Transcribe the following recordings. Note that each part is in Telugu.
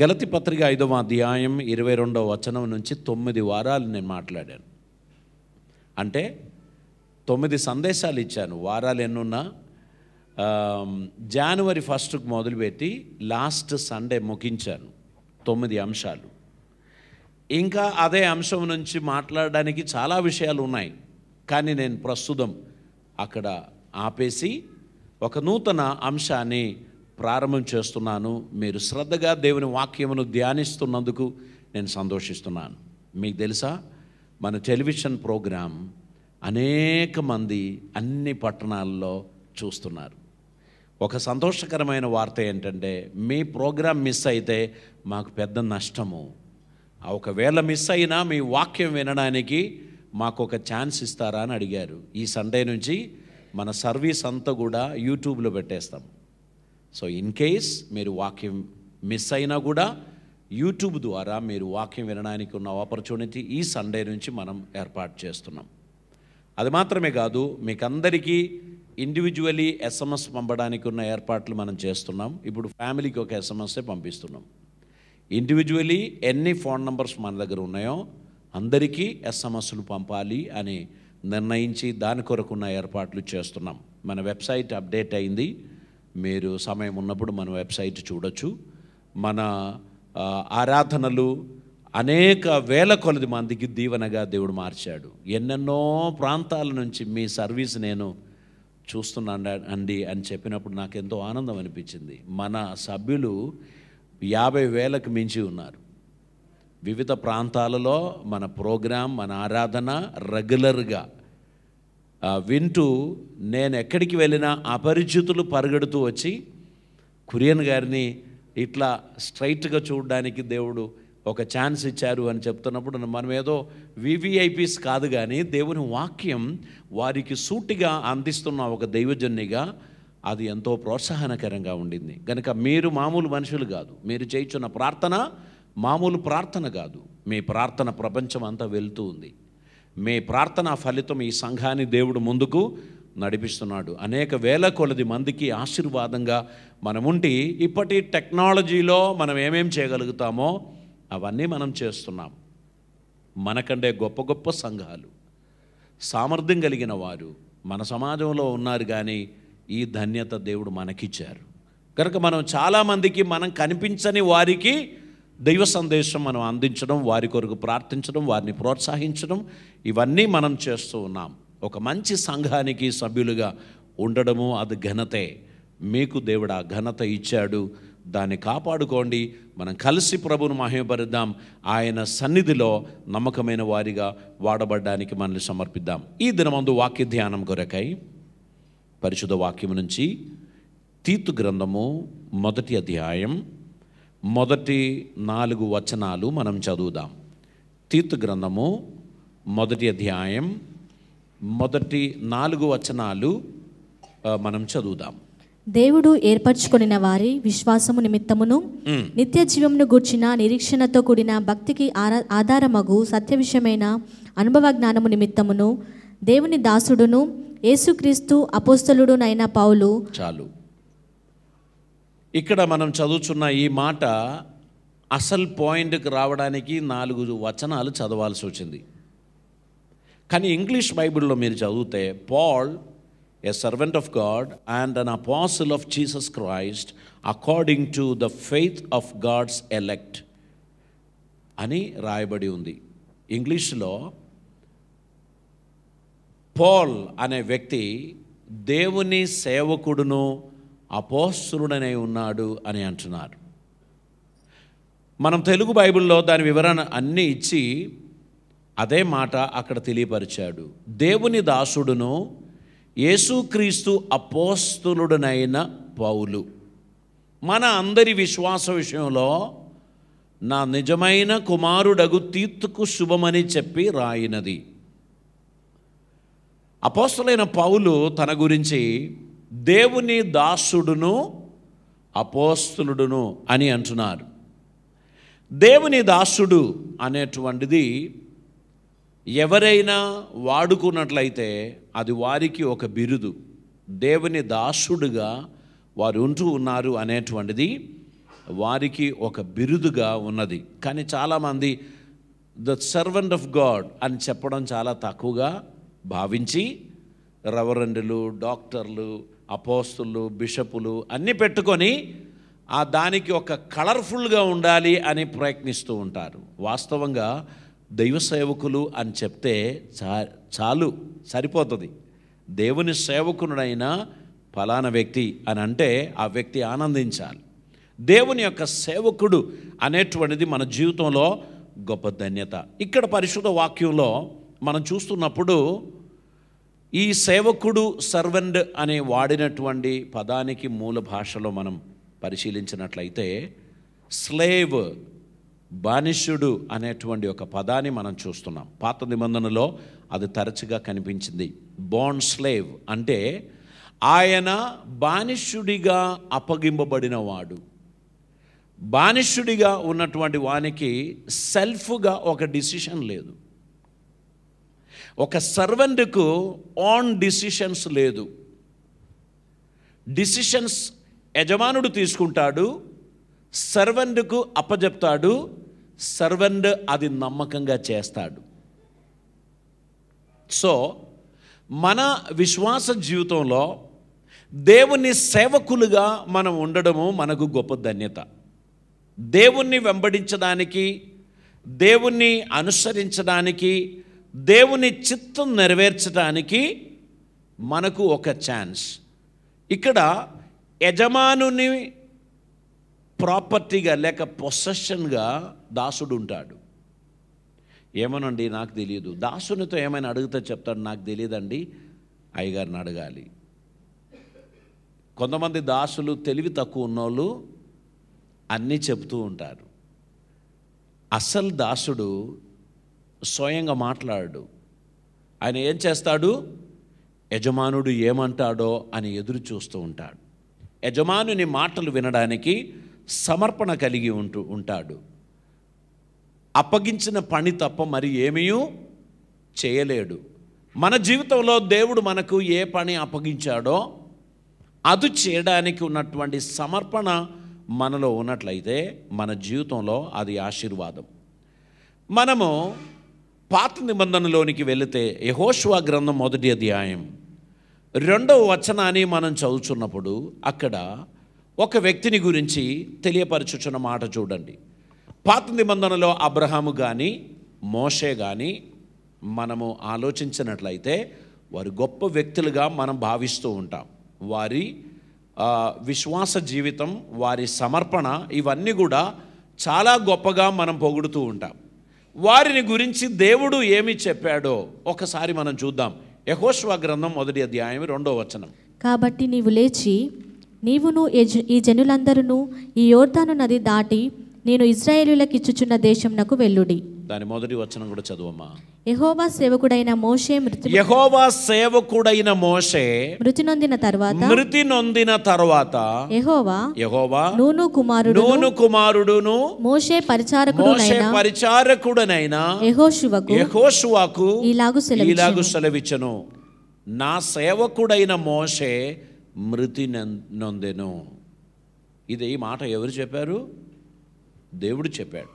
గలతి పత్రిక ఐదవ అధ్యాయం ఇరవై రెండవ వచనం నుంచి తొమ్మిది వారాలు నేను మాట్లాడాను అంటే తొమ్మిది సందేశాలు ఇచ్చాను వారాలు ఎన్నున్నా జనవరి ఫస్ట్కు మొదలుపెట్టి లాస్ట్ సండే ముగించాను తొమ్మిది అంశాలు ఇంకా అదే అంశం నుంచి మాట్లాడడానికి చాలా విషయాలు ఉన్నాయి కానీ నేను ప్రస్తుతం అక్కడ ఆపేసి ఒక నూతన అంశాన్ని ప్రారంభం చేస్తున్నాను మీరు శ్రద్ధగా దేవుని వాక్యమును ధ్యానిస్తున్నందుకు నేను సంతోషిస్తున్నాను మీకు తెలుసా మన టెలివిజన్ ప్రోగ్రాం అనేక మంది అన్ని పట్టణాల్లో చూస్తున్నారు ఒక సంతోషకరమైన వార్త ఏంటంటే మీ ప్రోగ్రాం మిస్ అయితే మాకు పెద్ద నష్టము ఒకవేళ మిస్ అయినా మీ వాక్యం వినడానికి మాకు ఒక ఛాన్స్ ఇస్తారా అని అడిగారు ఈ సండే నుంచి మన సర్వీస్ అంతా కూడా యూట్యూబ్లో పెట్టేస్తాం సో ఇన్ కేస్ మీరు వాక్యం మిస్ అయినా కూడా యూట్యూబ్ ద్వారా మీరు వాక్యం వినడానికి ఉన్న ఆపర్చునిటీ ఈ సండే నుంచి మనం ఏర్పాటు చేస్తున్నాం అది మాత్రమే కాదు మీకందరికీ ఇండివిజువలీ ఎస్ఎంఎస్ పంపడానికి ఉన్న ఏర్పాట్లు మనం చేస్తున్నాం ఇప్పుడు ఫ్యామిలీకి ఒక ఎస్ఎంఎస్ఏ పంపిస్తున్నాం ఇండివిజువలీ ఎన్ని ఫోన్ నంబర్స్ మన దగ్గర ఉన్నాయో అందరికీ ఎస్ఎంఎస్లు పంపాలి అని నిర్ణయించి దాని కొరకున్న ఏర్పాట్లు చేస్తున్నాం మన వెబ్సైట్ అప్డేట్ అయింది మీరు సమయం ఉన్నప్పుడు మన వెబ్సైట్ చూడొచ్చు మన ఆరాధనలు అనేక వేల కొలది మందికి దీవెనగా దేవుడు మార్చాడు ఎన్నెన్నో ప్రాంతాల నుంచి మీ సర్వీస్ నేను చూస్తున్నాను అండి అని చెప్పినప్పుడు నాకు ఎంతో ఆనందం అనిపించింది మన సభ్యులు యాభై వేలకు మించి ఉన్నారు వివిధ ప్రాంతాలలో మన ప్రోగ్రాం మన ఆరాధన రెగ్యులర్గా వింటూ నేను ఎక్కడికి వెళ్ళినా అపరిచితులు పరిగెడుతూ వచ్చి కురియన్ గారిని ఇట్లా స్ట్రైట్గా చూడడానికి దేవుడు ఒక ఛాన్స్ ఇచ్చారు అని చెప్తున్నప్పుడు మనం ఏదో వివిఐపీస్ కాదు కానీ దేవుని వాక్యం వారికి సూటిగా అందిస్తున్న ఒక దైవజన్యగా అది ఎంతో ప్రోత్సాహనకరంగా ఉండింది కనుక మీరు మామూలు మనుషులు కాదు మీరు చేయించున్న ప్రార్థన మామూలు ప్రార్థన కాదు మీ ప్రార్థన ప్రపంచం అంతా వెళ్తూ ఉంది మీ ప్రార్థనా ఫలితం ఈ సంఘాన్ని దేవుడు ముందుకు నడిపిస్తున్నాడు అనేక వేల కొలది మందికి ఆశీర్వాదంగా మనముంటి ఇప్పటి టెక్నాలజీలో మనం ఏమేం చేయగలుగుతామో అవన్నీ మనం చేస్తున్నాం మనకంటే గొప్ప గొప్ప సంఘాలు సామర్థ్యం కలిగిన వారు మన సమాజంలో ఉన్నారు కానీ ఈ ధన్యత దేవుడు మనకిచ్చారు కనుక మనం చాలామందికి మనం కనిపించని వారికి దైవ సందేశం మనం అందించడం వారి కొరకు ప్రార్థించడం వారిని ప్రోత్సహించడం ఇవన్నీ మనం చేస్తూ ఉన్నాం ఒక మంచి సంఘానికి సభ్యులుగా ఉండడము అది ఘనతే మీకు దేవుడు ఆ ఘనత ఇచ్చాడు దాన్ని కాపాడుకోండి మనం కలిసి ప్రభును మహిమపరిద్దాం ఆయన సన్నిధిలో నమ్మకమైన వారిగా వాడబడ్డానికి మనల్ని సమర్పిద్దాం ఈ దినమందు వాక్య ధ్యానం కొరకై పరిశుధ వాక్యం నుంచి తీతు గ్రంథము మొదటి అధ్యాయం మొదటి నాలుగు వచనాలు మనం చదువుదాం తీర్థ గ్రంథము మొదటి అధ్యాయం మొదటి నాలుగు వచనాలు మనం చదువుదాం దేవుడు ఏర్పరచుకొనిన వారి విశ్వాసము నిమిత్తమును నిత్య జీవమును గూర్చిన నిరీక్షణతో కూడిన భక్తికి ఆధారమగు సత్య విషయమైన అనుభవ జ్ఞానము నిమిత్తమును దేవుని దాసుడును ఏసుక్రీస్తు అపోస్తలుడునైన పౌలు చాలు ఇక్కడ మనం చదువుచున్న ఈ మాట అసలు పాయింట్కి రావడానికి నాలుగు వచనాలు చదవాల్సి వచ్చింది కానీ ఇంగ్లీష్ బైబిల్లో మీరు చదివితే Paul a servant of God and an apostle of Jesus Christ according to the faith of God's elect అని రాయబడి ఉంది ఇంగ్లీష్లో పాల్ అనే వ్యక్తి దేవుని సేవకుడును అపోస్తులుడనే ఉన్నాడు అని అంటున్నారు మనం తెలుగు బైబిల్లో దాని వివరణ అన్నీ ఇచ్చి అదే మాట అక్కడ తెలియపరిచాడు దేవుని దాసుడును యేసుక్రీస్తు అపోస్తులుడనైన పౌలు మన అందరి విశ్వాస విషయంలో నా నిజమైన కుమారుడగు తీర్తుకు శుభమని చెప్పి రాయినది అపోస్తులైన పౌలు తన గురించి దేవుని దాసుడును అపోస్తులుడును అని అంటున్నారు దేవుని దాసుడు అనేటువంటిది ఎవరైనా వాడుకున్నట్లయితే అది వారికి ఒక బిరుదు దేవుని దాసుడుగా వారు ఉంటూ ఉన్నారు అనేటువంటిది వారికి ఒక బిరుదుగా ఉన్నది కానీ చాలామంది ద సర్వెంట్ ఆఫ్ గాడ్ అని చెప్పడం చాలా తక్కువగా భావించి రెవరెండ్లు డాక్టర్లు అపోస్తులు బిషపులు అన్నీ పెట్టుకొని ఆ దానికి ఒక కలర్ఫుల్గా ఉండాలి అని ప్రయత్నిస్తూ ఉంటారు వాస్తవంగా దైవ సేవకులు అని చెప్తే చాలు సరిపోతుంది దేవుని సేవకునుడైన ఫలానా వ్యక్తి అని అంటే ఆ వ్యక్తి ఆనందించాలి దేవుని యొక్క సేవకుడు అనేటువంటిది మన జీవితంలో గొప్ప ధన్యత ఇక్కడ పరిశుద్ధ వాక్యంలో మనం చూస్తున్నప్పుడు ఈ సేవకుడు సర్వెంట్ అనే వాడినటువంటి పదానికి మూల భాషలో మనం పరిశీలించినట్లయితే స్లేవ్ బానిషుడు అనేటువంటి ఒక పదాన్ని మనం చూస్తున్నాం పాత నిబంధనలో అది తరచుగా కనిపించింది బాండ్ స్లేవ్ అంటే ఆయన బానిసుడిగా అప్పగింపబడినవాడు బానిషుడిగా ఉన్నటువంటి వానికి సెల్ఫ్గా ఒక డిసిషన్ లేదు ఒక సర్వెంట్కు ఆన్ డిసిషన్స్ లేదు డిసిషన్స్ యజమానుడు తీసుకుంటాడు సర్వెంట్కు అప్పజెప్తాడు సర్వెంట్ అది నమ్మకంగా చేస్తాడు సో మన విశ్వాస జీవితంలో దేవుని సేవకులుగా మనం ఉండడము మనకు గొప్ప ధన్యత దేవుణ్ణి వెంబడించడానికి దేవుణ్ణి అనుసరించడానికి దేవుని చిత్తం నెరవేర్చడానికి మనకు ఒక ఛాన్స్ ఇక్కడ యజమానుని ప్రాపర్టీగా లేక పొసెషన్గా దాసుడు ఉంటాడు ఏమనండి నాకు తెలియదు దాసునితో ఏమైనా అడిగితే చెప్తాడు నాకు తెలియదండి అయ్యగారిని అడగాలి కొంతమంది దాసులు తెలివి తక్కువ ఉన్నోళ్ళు అన్నీ చెబుతూ ఉంటారు అసలు దాసుడు స్వయంగా మాట్లాడు ఆయన ఏం చేస్తాడు యజమానుడు ఏమంటాడో అని ఎదురు చూస్తూ ఉంటాడు యజమానుని మాటలు వినడానికి సమర్పణ కలిగి ఉంటూ ఉంటాడు అప్పగించిన పని తప్ప మరి ఏమీ చేయలేడు మన జీవితంలో దేవుడు మనకు ఏ పని అప్పగించాడో అది చేయడానికి ఉన్నటువంటి సమర్పణ మనలో ఉన్నట్లయితే మన జీవితంలో అది ఆశీర్వాదం మనము పాత నిబంధనలోనికి వెళితే యహోష్వా గ్రంథం మొదటి అధ్యాయం రెండవ వచనాన్ని మనం చదువుచున్నప్పుడు అక్కడ ఒక వ్యక్తిని గురించి తెలియపరచుచున్న మాట చూడండి పాత నిబంధనలో అబ్రహాము కానీ మోషే కానీ మనము ఆలోచించినట్లయితే వారు గొప్ప వ్యక్తులుగా మనం భావిస్తూ ఉంటాం వారి విశ్వాస జీవితం వారి సమర్పణ ఇవన్నీ కూడా చాలా గొప్పగా మనం పొగుడుతూ ఉంటాం వారిని గురించి దేవుడు ఏమి చెప్పాడో ఒకసారి మనం చూద్దాం యహోష్వా గ్రంథం మొదటి అధ్యాయం రెండో వచనం కాబట్టి నీవు లేచి నీవును ఈ జనులందరూ ఈ యోర్ధాను నది దాటి నేను ఇజ్రాయేలులకు ఇచ్చుచున్న దేశంనకు వెళ్ళుడి దాని మొదటి వచనం కూడా చదువమ్మా యహోవా సేవకుడైన మోషే మృతి యహోవా సేవకుడైన మోషే మృతి నొందిన తర్వాత మృతి నొందిన తర్వాత యహోవా యహోవా నూను కుమారుడు నూను కుమారుడును మోషే పరిచారకుడు మోషే పరిచారకుడనైన యహోషువకు యహోషువకు ఇలాగు ఇలాగు సెలవిచ్చను నా సేవకుడైన మోషే మృతి నొందెను ఇది ఈ మాట ఎవరు చెప్పారు దేవుడు చెప్పాడు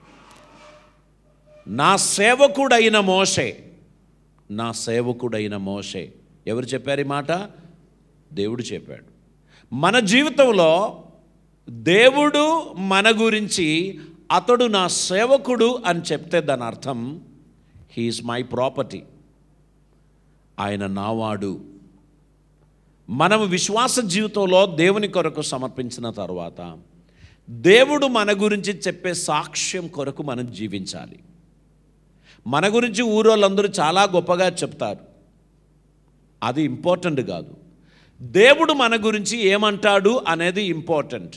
నా సేవకుడైన మోషే నా సేవకుడైన మోషే ఎవరు చెప్పారు ఈ మాట దేవుడు చెప్పాడు మన జీవితంలో దేవుడు మన గురించి అతడు నా సేవకుడు అని చెప్తే దాని అర్థం హీఈస్ మై ప్రాపర్టీ ఆయన నావాడు మనం విశ్వాస జీవితంలో దేవుని కొరకు సమర్పించిన తర్వాత దేవుడు మన గురించి చెప్పే సాక్ష్యం కొరకు మనం జీవించాలి మన గురించి ఊరోళ్ళందరూ చాలా గొప్పగా చెప్తారు అది ఇంపార్టెంట్ కాదు దేవుడు మన గురించి ఏమంటాడు అనేది ఇంపార్టెంట్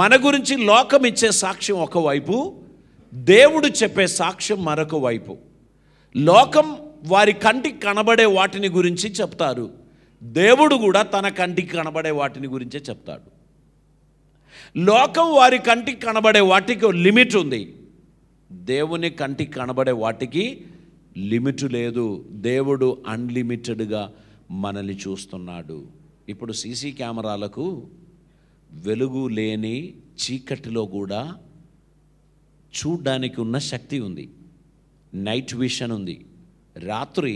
మన గురించి లోకం ఇచ్చే సాక్ష్యం ఒకవైపు దేవుడు చెప్పే సాక్ష్యం మరొక వైపు లోకం వారి కంటికి కనబడే వాటిని గురించి చెప్తారు దేవుడు కూడా తన కంటికి కనబడే వాటిని గురించే చెప్తాడు లోకం వారి కంటికి కనబడే వాటికి లిమిట్ ఉంది దేవుని కంటికి కనబడే వాటికి లిమిట్ లేదు దేవుడు అన్లిమిటెడ్గా మనల్ని చూస్తున్నాడు ఇప్పుడు సీసీ కెమెరాలకు వెలుగు లేని చీకటిలో కూడా చూడ్డానికి ఉన్న శక్తి ఉంది నైట్ విషన్ ఉంది రాత్రి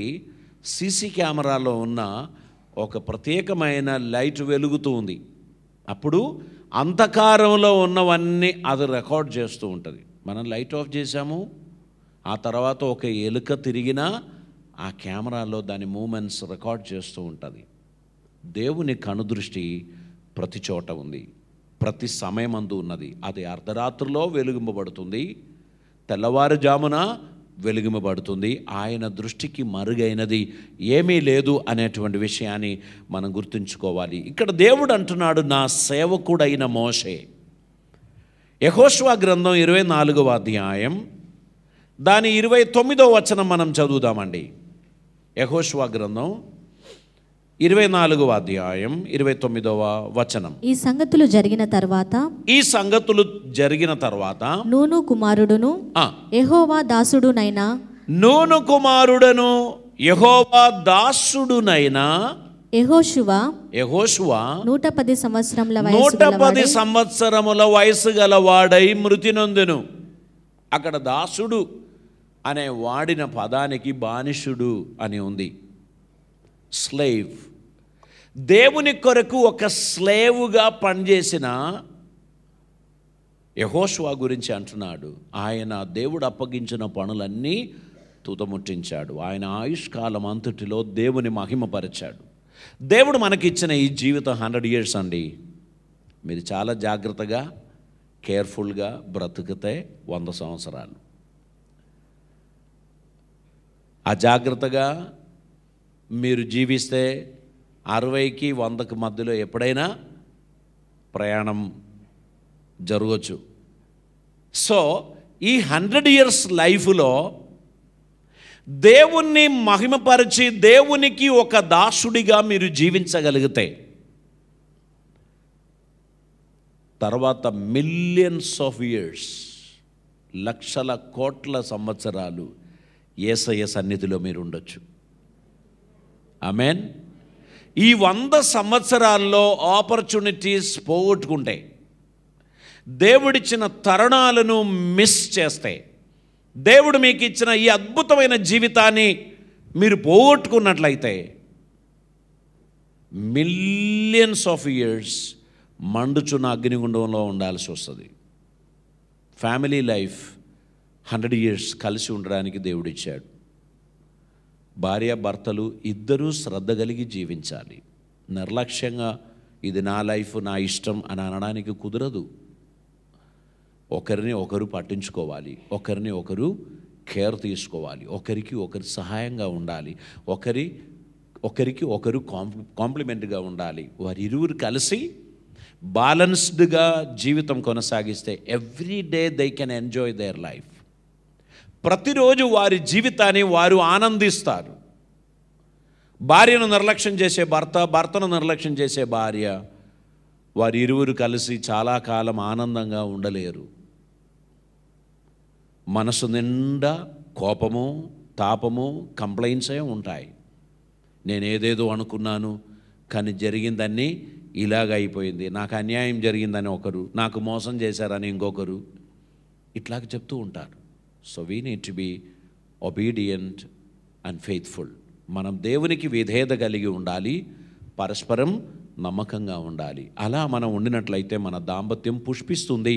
సీసీ కెమెరాలో ఉన్న ఒక ప్రత్యేకమైన లైట్ వెలుగుతూ ఉంది అప్పుడు అంధకారంలో ఉన్నవన్నీ అది రికార్డ్ చేస్తూ ఉంటుంది మనం లైట్ ఆఫ్ చేసాము ఆ తర్వాత ఒక ఎలుక తిరిగినా ఆ కెమెరాలో దాని మూమెంట్స్ రికార్డ్ చేస్తూ ఉంటుంది దేవుని కనుదృష్టి ప్రతి చోట ఉంది ప్రతి సమయమందు ఉన్నది అది అర్ధరాత్రిలో వెలుగింపబడుతుంది తెల్లవారుజామున వెలుగింపబడుతుంది ఆయన దృష్టికి మరుగైనది ఏమీ లేదు అనేటువంటి విషయాన్ని మనం గుర్తుంచుకోవాలి ఇక్కడ దేవుడు అంటున్నాడు నా సేవకుడైన మోషే యహోశువా గ్రంథం ఇరవై నాలుగవ అధ్యాయం దాని ఇరవై తొమ్మిదవ వచనం మనం చదువుదామండి యహోశువా గ్రంథం ఇరవై నాలుగవ అధ్యాయం ఇరవై తొమ్మిదవ వచనం ఈ సంగతులు జరిగిన తర్వాత ఈ సంగతులు జరిగిన తర్వాత నూను కుమారుడును యహోవా దాసుడునైనా నూను కుమారుడను యహోవా దాసుడునైనా నూట పది సంవత్సరముల నూట పది సంవత్సరముల వయసు మృతి నందును అక్కడ దాసుడు అనే వాడిన పదానికి బానిసుడు అని ఉంది స్లేవ్ దేవుని కొరకు ఒక స్లేవుగా పనిచేసిన యహోష్వా గురించి అంటున్నాడు ఆయన దేవుడు అప్పగించిన పనులన్నీ తుతముట్టించాడు ఆయన ఆయుష్కాలం అంతటిలో దేవుని మహిమపరిచాడు దేవుడు మనకిచ్చిన ఈ జీవితం హండ్రెడ్ ఇయర్స్ అండి మీరు చాలా జాగ్రత్తగా కేర్ఫుల్గా బ్రతికితే వంద సంవత్సరాలు ఆ జాగ్రత్తగా మీరు జీవిస్తే అరవైకి వందకి మధ్యలో ఎప్పుడైనా ప్రయాణం జరగచ్చు సో ఈ హండ్రెడ్ ఇయర్స్ లైఫ్లో దేవుణ్ణి మహిమపరిచి దేవునికి ఒక దాసుడిగా మీరు జీవించగలిగితే తర్వాత మిలియన్స్ ఆఫ్ ఇయర్స్ లక్షల కోట్ల సంవత్సరాలు ఏసయ సన్నిధిలో మీరు ఉండొచ్చు ఆమెన్ ఈ వంద సంవత్సరాల్లో ఆపర్చునిటీస్ పోగొట్టుకుంటే దేవుడిచ్చిన తరుణాలను మిస్ చేస్తే దేవుడు మీకు ఇచ్చిన ఈ అద్భుతమైన జీవితాన్ని మీరు పోగొట్టుకున్నట్లయితే మిలియన్స్ ఆఫ్ ఇయర్స్ మండుచున్న అగ్నిగుండంలో ఉండాల్సి వస్తుంది ఫ్యామిలీ లైఫ్ హండ్రెడ్ ఇయర్స్ కలిసి ఉండడానికి దేవుడిచ్చాడు భార్య భర్తలు ఇద్దరూ శ్రద్ధ కలిగి జీవించాలి నిర్లక్ష్యంగా ఇది నా లైఫ్ నా ఇష్టం అని అనడానికి కుదరదు ఒకరిని ఒకరు పట్టించుకోవాలి ఒకరిని ఒకరు కేర్ తీసుకోవాలి ఒకరికి ఒకరు సహాయంగా ఉండాలి ఒకరి ఒకరికి ఒకరు కాంప్ కాంప్లిమెంట్గా ఉండాలి వారి ఇరువురు కలిసి బ్యాలెన్స్డ్గా జీవితం కొనసాగిస్తే every day they can enjoy their life ప్రతిరోజు వారి జీవితాన్ని వారు ఆనందిస్తారు భార్యను నిర్లక్ష్యం చేసే భర్త భర్తను నిర్లక్ష్యం చేసే భార్య వారి ఇరువురు కలిసి చాలా కాలం ఆనందంగా ఉండలేరు మనసు నిండా కోపము తాపము కంప్లైంట్సే ఉంటాయి నేను ఏదేదో అనుకున్నాను కానీ జరిగిందన్నీ ఇలాగ అయిపోయింది నాకు అన్యాయం జరిగిందని ఒకరు నాకు మోసం చేశారని ఇంకొకరు ఇట్లాగ చెప్తూ ఉంటారు so we need to be obedient and faithful మనం దేవునికి విధేయత కలిగి ఉండాలి పరస్పరం నమ్మకంగా ఉండాలి అలా మనం ఉండినట్లయితే మన దాంపత్యం పుష్పిస్తుంది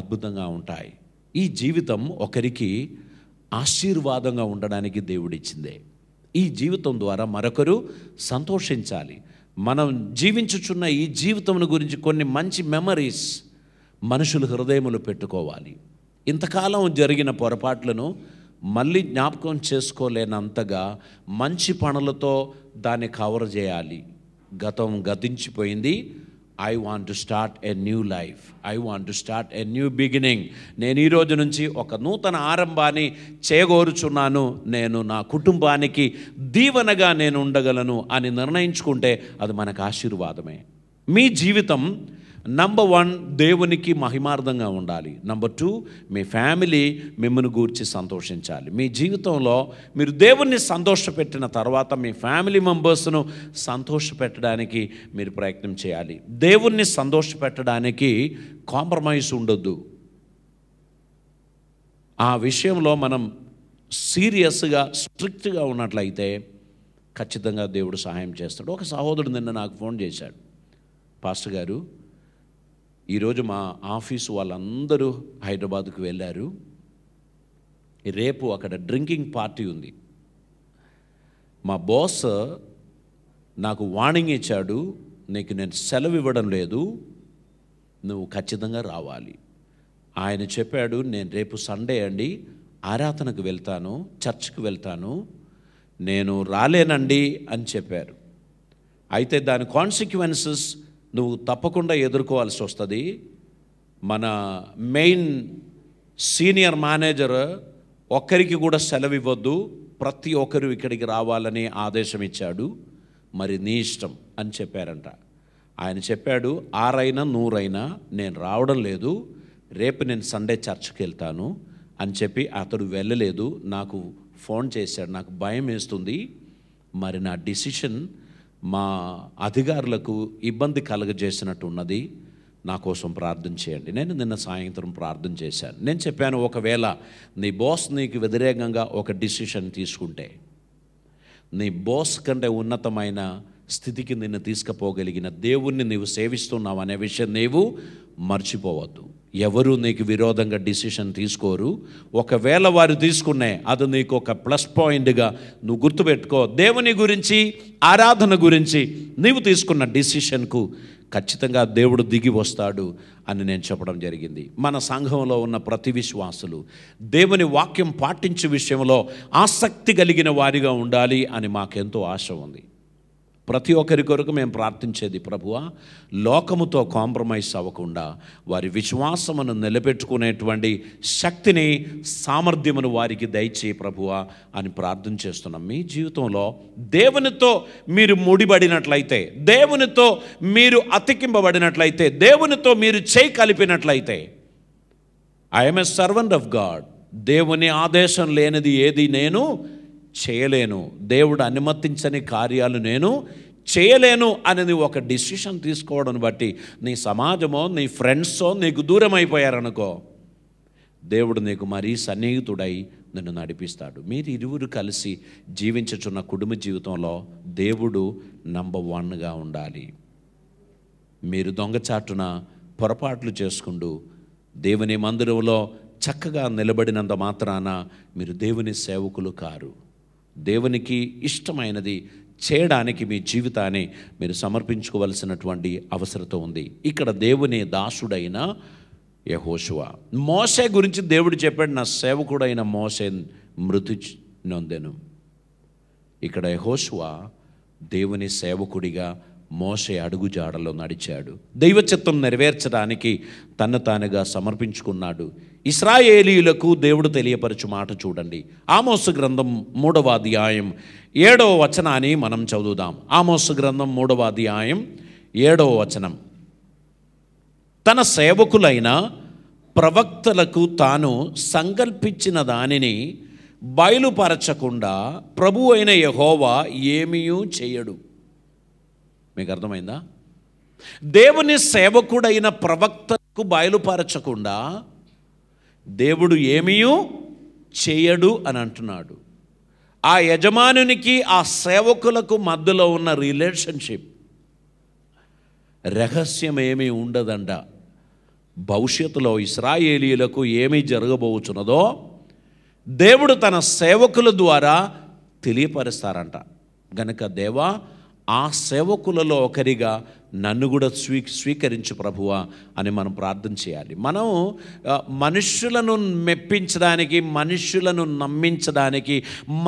అద్భుతంగా ఉంటాయి ఈ జీవితం ఒకరికి ఆశీర్వాదంగా ఉండడానికి దేవుడిచ్చిందే ఈ జీవితం ద్వారా మరొకరు సంతోషించాలి మనం జీవించుచున్న ఈ జీవితం గురించి కొన్ని మంచి మెమరీస్ మనుషులు హృదయములు పెట్టుకోవాలి ఇంతకాలం జరిగిన పొరపాట్లను మళ్ళీ జ్ఞాపకం చేసుకోలేనంతగా మంచి పనులతో దాన్ని కవర్ చేయాలి గతం గతించిపోయింది I want to start a new life I want to start a new beginning నేను ఈరోజు నుంచి ఒక నూతన ఆరంభాన్ని చేకూరుచున్నాను నేను నా కుటుంబానికి దీవనగా నేను ఉండగలను అని నిర్ణయించుకుంటే అది మనకు ఆశీర్వాదమే మీ జీవితం నంబర్ వన్ దేవునికి మహిమార్థంగా ఉండాలి నంబర్ టూ మీ ఫ్యామిలీ మిమ్మల్ని గూర్చి సంతోషించాలి మీ జీవితంలో మీరు దేవుణ్ణి సంతోషపెట్టిన తర్వాత మీ ఫ్యామిలీ మెంబర్స్ను సంతోషపెట్టడానికి మీరు ప్రయత్నం చేయాలి దేవుణ్ణి సంతోషపెట్టడానికి కాంప్రమైజ్ ఉండొద్దు ఆ విషయంలో మనం సీరియస్గా స్ట్రిక్ట్గా ఉన్నట్లయితే ఖచ్చితంగా దేవుడు సహాయం చేస్తాడు ఒక సహోదరుడు నిన్న నాకు ఫోన్ చేశాడు పాస్టర్ గారు ఈరోజు మా ఆఫీసు వాళ్ళందరూ హైదరాబాద్కు వెళ్ళారు రేపు అక్కడ డ్రింకింగ్ పార్టీ ఉంది మా బాస్ నాకు వార్నింగ్ ఇచ్చాడు నీకు నేను సెలవు ఇవ్వడం లేదు నువ్వు ఖచ్చితంగా రావాలి ఆయన చెప్పాడు నేను రేపు సండే అండి ఆరాధనకు వెళ్తాను చర్చ్కి వెళ్తాను నేను రాలేనండి అని చెప్పారు అయితే దాని కాన్సిక్వెన్సెస్ నువ్వు తప్పకుండా ఎదుర్కోవాల్సి వస్తుంది మన మెయిన్ సీనియర్ మేనేజర్ ఒక్కరికి కూడా సెలవు ఇవ్వద్దు ప్రతి ఒక్కరు ఇక్కడికి రావాలని ఆదేశం ఇచ్చాడు మరి నీ ఇష్టం అని చెప్పారంట ఆయన చెప్పాడు ఆరైనా నూరైనా నేను రావడం లేదు రేపు నేను సండే చర్చ్కి వెళ్తాను అని చెప్పి అతడు వెళ్ళలేదు నాకు ఫోన్ చేశాడు నాకు భయం వేస్తుంది మరి నా డిసిషన్ మా అధికారులకు ఇబ్బంది కలగజేసినట్టు ఉన్నది నా కోసం ప్రార్థన చేయండి నేను నిన్న సాయంత్రం ప్రార్థన చేశాను నేను చెప్పాను ఒకవేళ నీ బాస్ నీకు వ్యతిరేకంగా ఒక డిసిషన్ తీసుకుంటే నీ బాస్ కంటే ఉన్నతమైన స్థితికి నిన్ను తీసుకుపోగలిగిన దేవుణ్ణి నీవు సేవిస్తున్నావు అనే విషయం నీవు మర్చిపోవద్దు ఎవరు నీకు విరోధంగా డిసిషన్ తీసుకోరు ఒకవేళ వారు తీసుకునే అది నీకు ఒక ప్లస్ పాయింట్గా నువ్వు గుర్తుపెట్టుకో దేవుని గురించి ఆరాధన గురించి నీవు తీసుకున్న డిసిషన్కు ఖచ్చితంగా దేవుడు దిగి వస్తాడు అని నేను చెప్పడం జరిగింది మన సంఘంలో ఉన్న ప్రతి విశ్వాసులు దేవుని వాక్యం పాటించే విషయంలో ఆసక్తి కలిగిన వారిగా ఉండాలి అని మాకెంతో ఆశ ఉంది ప్రతి ఒక్కరి కొరకు మేము ప్రార్థించేది ప్రభువ లోకముతో కాంప్రమైజ్ అవ్వకుండా వారి విశ్వాసమును నిలబెట్టుకునేటువంటి శక్తిని సామర్థ్యమును వారికి దయచే ప్రభువ అని ప్రార్థన చేస్తున్నాం మీ జీవితంలో దేవునితో మీరు ముడిబడినట్లయితే దేవునితో మీరు అతికింపబడినట్లయితే దేవునితో మీరు చేయి కలిపినట్లయితే I'm a servant of God దేవుని ఆదేశం లేనిది ఏది నేను చేయలేను దేవుడు అనుమతించని కార్యాలు నేను చేయలేను అనేది ఒక డిసిషన్ తీసుకోవడం బట్టి నీ సమాజమో నీ ఫ్రెండ్సో నీకు దూరం అయిపోయారనుకో దేవుడు నీకు మరీ సన్నిహితుడై నిన్ను నడిపిస్తాడు మీరు ఇరువురు కలిసి జీవించుచున్న కుటుంబ జీవితంలో దేవుడు నంబర్ వన్గా ఉండాలి మీరు దొంగచాటున పొరపాట్లు చేసుకుంటూ దేవుని మందిరంలో చక్కగా నిలబడినంత మాత్రాన మీరు దేవుని సేవకులు కారు దేవునికి ఇష్టమైనది చేయడానికి మీ జీవితాన్ని మీరు సమర్పించుకోవలసినటువంటి అవసరత ఉంది ఇక్కడ దేవుని దాసుడైన యహోశువ మోసే గురించి దేవుడు చెప్పాడు నా సేవకుడైన మోసే మృతి నొందెను ఇక్కడ యహోశువ దేవుని సేవకుడిగా మోసే అడుగుజాడలో నడిచాడు దైవ చిత్తం నెరవేర్చడానికి తను తానుగా సమర్పించుకున్నాడు ఇస్రాయేలీలకు దేవుడు తెలియపరచు మాట చూడండి ఆమోసు గ్రంథం మూడవ అధ్యాయం ఏడవ వచనాన్ని మనం చదువుదాం ఆమోసు గ్రంథం మూడవ అధ్యాయం ఏడవ వచనం తన సేవకులైన ప్రవక్తలకు తాను సంకల్పించిన దానిని బయలుపరచకుండా ప్రభు అయిన యహోవా ఏమీయూ చేయడు మీకు అర్థమైందా దేవుని సేవకుడైన ప్రవక్తలకు బయలుపరచకుండా దేవుడు ఏమీ చేయడు అని అంటున్నాడు ఆ యజమానునికి ఆ సేవకులకు మధ్యలో ఉన్న రిలేషన్షిప్ రహస్యం ఏమీ ఉండదండ భవిష్యత్తులో ఇస్రాయేలీలకు ఏమీ జరగబోచున్నదో దేవుడు తన సేవకుల ద్వారా తెలియపరుస్తారంట గనక దేవా ఆ సేవకులలో ఒకరిగా నన్ను కూడా స్వీ స్వీకరించు ప్రభువా అని మనం ప్రార్థన చేయాలి మనం మనుషులను మెప్పించడానికి మనుషులను నమ్మించడానికి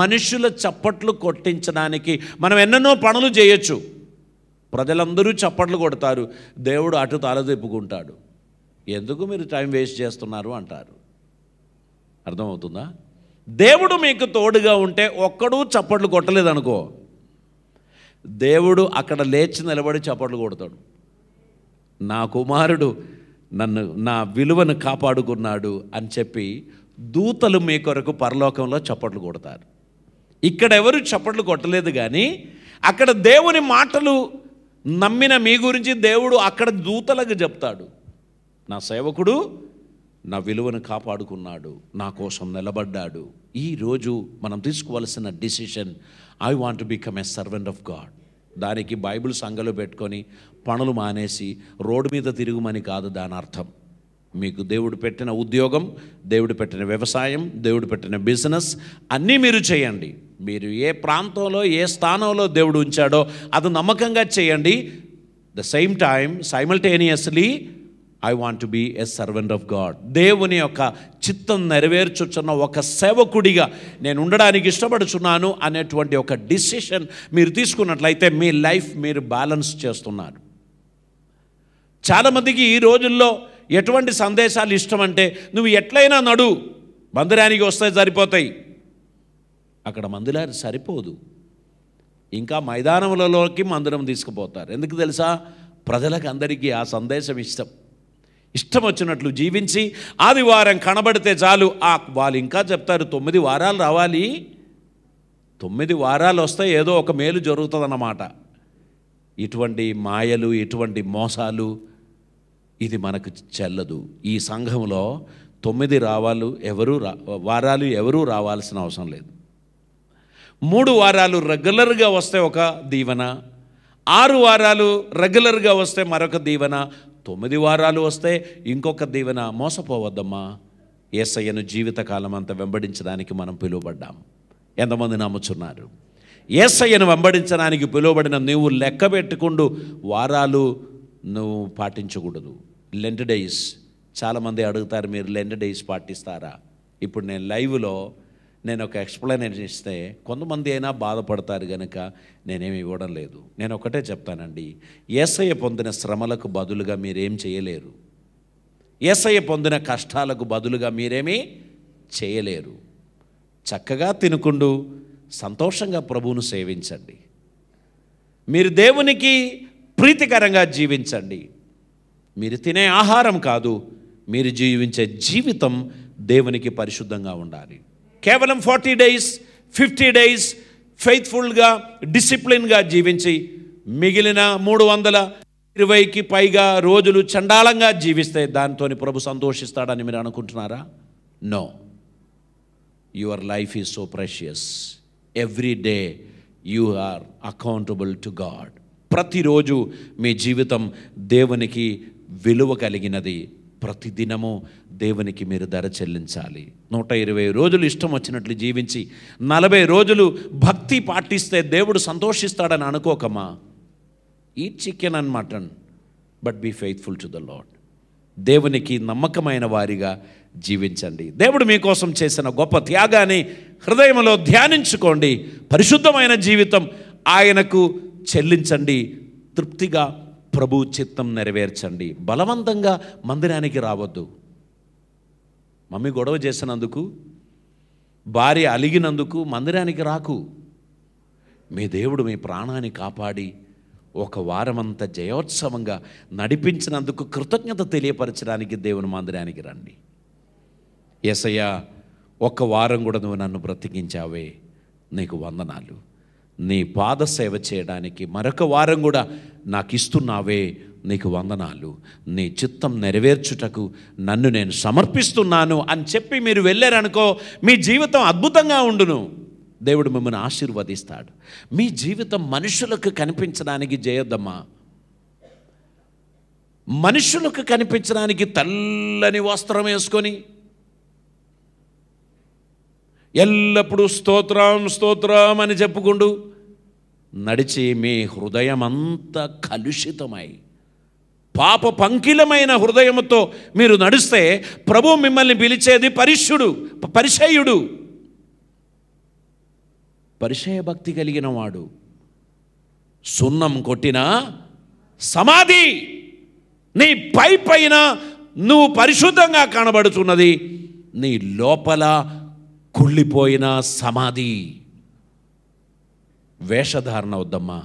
మనుషుల చప్పట్లు కొట్టించడానికి మనం ఎన్నెన్నో పనులు చేయొచ్చు ప్రజలందరూ చప్పట్లు కొడతారు దేవుడు అటు తలదెప్పుకుంటాడు ఎందుకు మీరు టైం వేస్ట్ చేస్తున్నారు అంటారు అర్థమవుతుందా దేవుడు మీకు తోడుగా ఉంటే ఒక్కడూ చప్పట్లు కొట్టలేదనుకో దేవుడు అక్కడ లేచి నిలబడి చప్పట్లు కొడతాడు నా కుమారుడు నన్ను నా విలువను కాపాడుకున్నాడు అని చెప్పి దూతలు మీ కొరకు పరలోకంలో చప్పట్లు కొడతారు ఇక్కడ ఎవరు చప్పట్లు కొట్టలేదు కానీ అక్కడ దేవుని మాటలు నమ్మిన మీ గురించి దేవుడు అక్కడ దూతలకు చెప్తాడు నా సేవకుడు నా విలువను కాపాడుకున్నాడు నా కోసం నిలబడ్డాడు ఈరోజు మనం తీసుకోవాల్సిన decision I want become a servant of God దానికి బైబిల్ సంగలు పెట్టుకొని పనులు మానేసి రోడ్డు మీద తిరుగుమని కాదు దాని అర్థం మీకు దేవుడు పెట్టిన ఉద్యోగం దేవుడు పెట్టిన వ్యవసాయం దేవుడు పెట్టిన బిజినెస్ అన్నీ మీరు చేయండి మీరు ఏ ప్రాంతంలో ఏ స్థానంలో దేవుడు ఉంచాడో అది నమ్మకంగా చేయండి the same time simultaneously I want be a servant of God దేవుని యొక్క చిత్తం నెరవేర్చున్న ఒక సేవకుడిగా నేను ఉండడానికి ఇష్టపడుచున్నాను అనేటువంటి ఒక డిసిషన్ మీరు తీసుకున్నట్లయితే మీ లైఫ్ మీరు బ్యాలెన్స్ చేస్తున్నారు చాలామందికి ఈ రోజుల్లో ఎటువంటి సందేశాలు ఇష్టమంటే నువ్వు ఎట్లయినా నడు మందిరానికి వస్తే సరిపోతాయి అక్కడ మందిరాలు సరిపోదు ఇంకా మైదానములలోకి మందిరం తీసుకుపోతారు ఎందుకు తెలుసా ప్రజలకు అందరికీ ఆ సందేశం ఇష్టం ఇష్టం వచ్చినట్లు జీవించి ఆదివారం కనబడితే చాలు ఆ వాళ్ళు ఇంకా చెప్తారు తొమ్మిది వారాలు రావాలి తొమ్మిది వారాలు వస్తే ఏదో ఒక మేలు జరుగుతుందన్నమాట ఇటువంటి మాయలు ఇటువంటి మోసాలు ఇది మనకు చెల్లదు ఈ సంఘంలో తొమ్మిది రావాలు ఎవరు రా వారాలు ఎవరూ రావాల్సిన అవసరం లేదు మూడు వారాలు రెగ్యులర్గా వస్తే ఒక దీవెన ఆరు వారాలు రెగ్యులర్గా వస్తే మరొక దీవెన తొమ్మిది వారాలు వస్తే ఇంకొక దీవెన మోసపోవద్దమ్మా ఏసయ్యను జీవితకాలం అంతా వెంబడించడానికి మనం పిలువబడ్డాం ఎంతమంది నమ్ముచున్నారు ఏసయ్యను వెంబడించడానికి పిలువబడిన నువ్వు లెక్క పెట్టుకుండు వారాలు నువ్వు పాటించకూడదు లెంట్ డేస్ చాలామంది అడుగుతారు మీరు లెంట్ డేస్ పాటిస్తారా ఇప్పుడు నేను లైవ్లో నేను ఒక ఎక్స్ప్లెనేషన్ ఇస్తే కొంతమంది అయినా బాధపడతారు కనుక నేనేమి ఇవ్వడం లేదు నేను ఒకటే చెప్తానండి ఏసయ్య పొందిన శ్రమలకు బదులుగా మీరేం చేయలేరు ఏసయ్య పొందిన కష్టాలకు బదులుగా మీరేమీ చేయలేరు చక్కగా తినుకుండు సంతోషంగా ప్రభువును సేవించండి మీరు దేవునికి ప్రీతికరంగా జీవించండి మీరు తినే ఆహారం కాదు మీరు జీవించే జీవితం దేవునికి పరిశుద్ధంగా ఉండాలి కేవలం ఫార్టీ డేస్ ఫిఫ్టీ డేస్ ఫెయిత్ఫుల్గా డిసిప్లిన్గా జీవించి మిగిలిన మూడు వందల ఇరవైకి పైగా రోజులు చండాలంగా జీవిస్తే దాంతో ప్రభు సంతోషిస్తాడని మీరు అనుకుంటున్నారా no your life is so precious every day you are accountable to God ప్రతిరోజు మీ జీవితం దేవునికి విలువ కలిగినది ప్రతిదినము దేవునికి మీరు ధర చెల్లించాలి నూట ఇరవై రోజులు ఇష్టం వచ్చినట్లు జీవించి నలభై రోజులు భక్తి పాటిస్తే దేవుడు సంతోషిస్తాడని అనుకోకమా ఈ chicken and mutton but be faithful to the Lord దేవునికి నమ్మకమైన వారిగా జీవించండి దేవుడు మీకోసం చేసిన గొప్ప త్యాగాన్ని హృదయంలో ధ్యానించుకోండి పరిశుద్ధమైన జీవితం ఆయనకు చెల్లించండి తృప్తిగా ప్రభు చిత్తం నెరవేర్చండి బలవంతంగా మందిరానికి రావద్దు మమ్మీ గొడవ చేసినందుకు భార్య అలిగినందుకు మందిరానికి రాకు మీ దేవుడు మీ ప్రాణాన్ని కాపాడి ఒక వారమంతా జయోత్సవంగా నడిపించినందుకు కృతజ్ఞత తెలియపరచడానికి దేవుని మందిరానికి రండి ఎసయ్య ఒక వారం కూడా నువ్వు నన్ను బ్రతికించావే నీకు వందనాలు నీ పాద సేవ చేయడానికి మరొక వారం కూడా నాకు ఇస్తున్నావే నీకు వందనాలు నీ చిత్తం నెరవేర్చుటకు నన్ను నేను సమర్పిస్తున్నాను అని చెప్పి మీరు వెళ్ళారనుకో మీ జీవితం అద్భుతంగా ఉండును దేవుడు మిమ్మల్ని ఆశీర్వదిస్తాడు మీ జీవితం మనుషులకు కనిపించడానికి జయద్దమ్మా మనుషులకు కనిపించడానికి తెల్లని వస్త్రం వేసుకొని ఎల్లప్పుడూ స్తోత్రం స్తోత్రం అని చెప్పుకుంటూ నడిచి మీ హృదయం అంతా కలుషితమై పాప పంకిలమైన హృదయంతో మీరు నడిస్తే ప్రభు మిమ్మల్ని పిలిచేది పరిశుడు పరిశయుడు పరిశయ భక్తి కలిగిన వాడు సున్నం కొట్టిన సమాధి నీ పై పైన నువ్వు పరిశుద్ధంగా కనబడుతున్నది నీ లోపల కుళ్ళిపోయిన సమాధి వేషధారణ వద్దమ్మా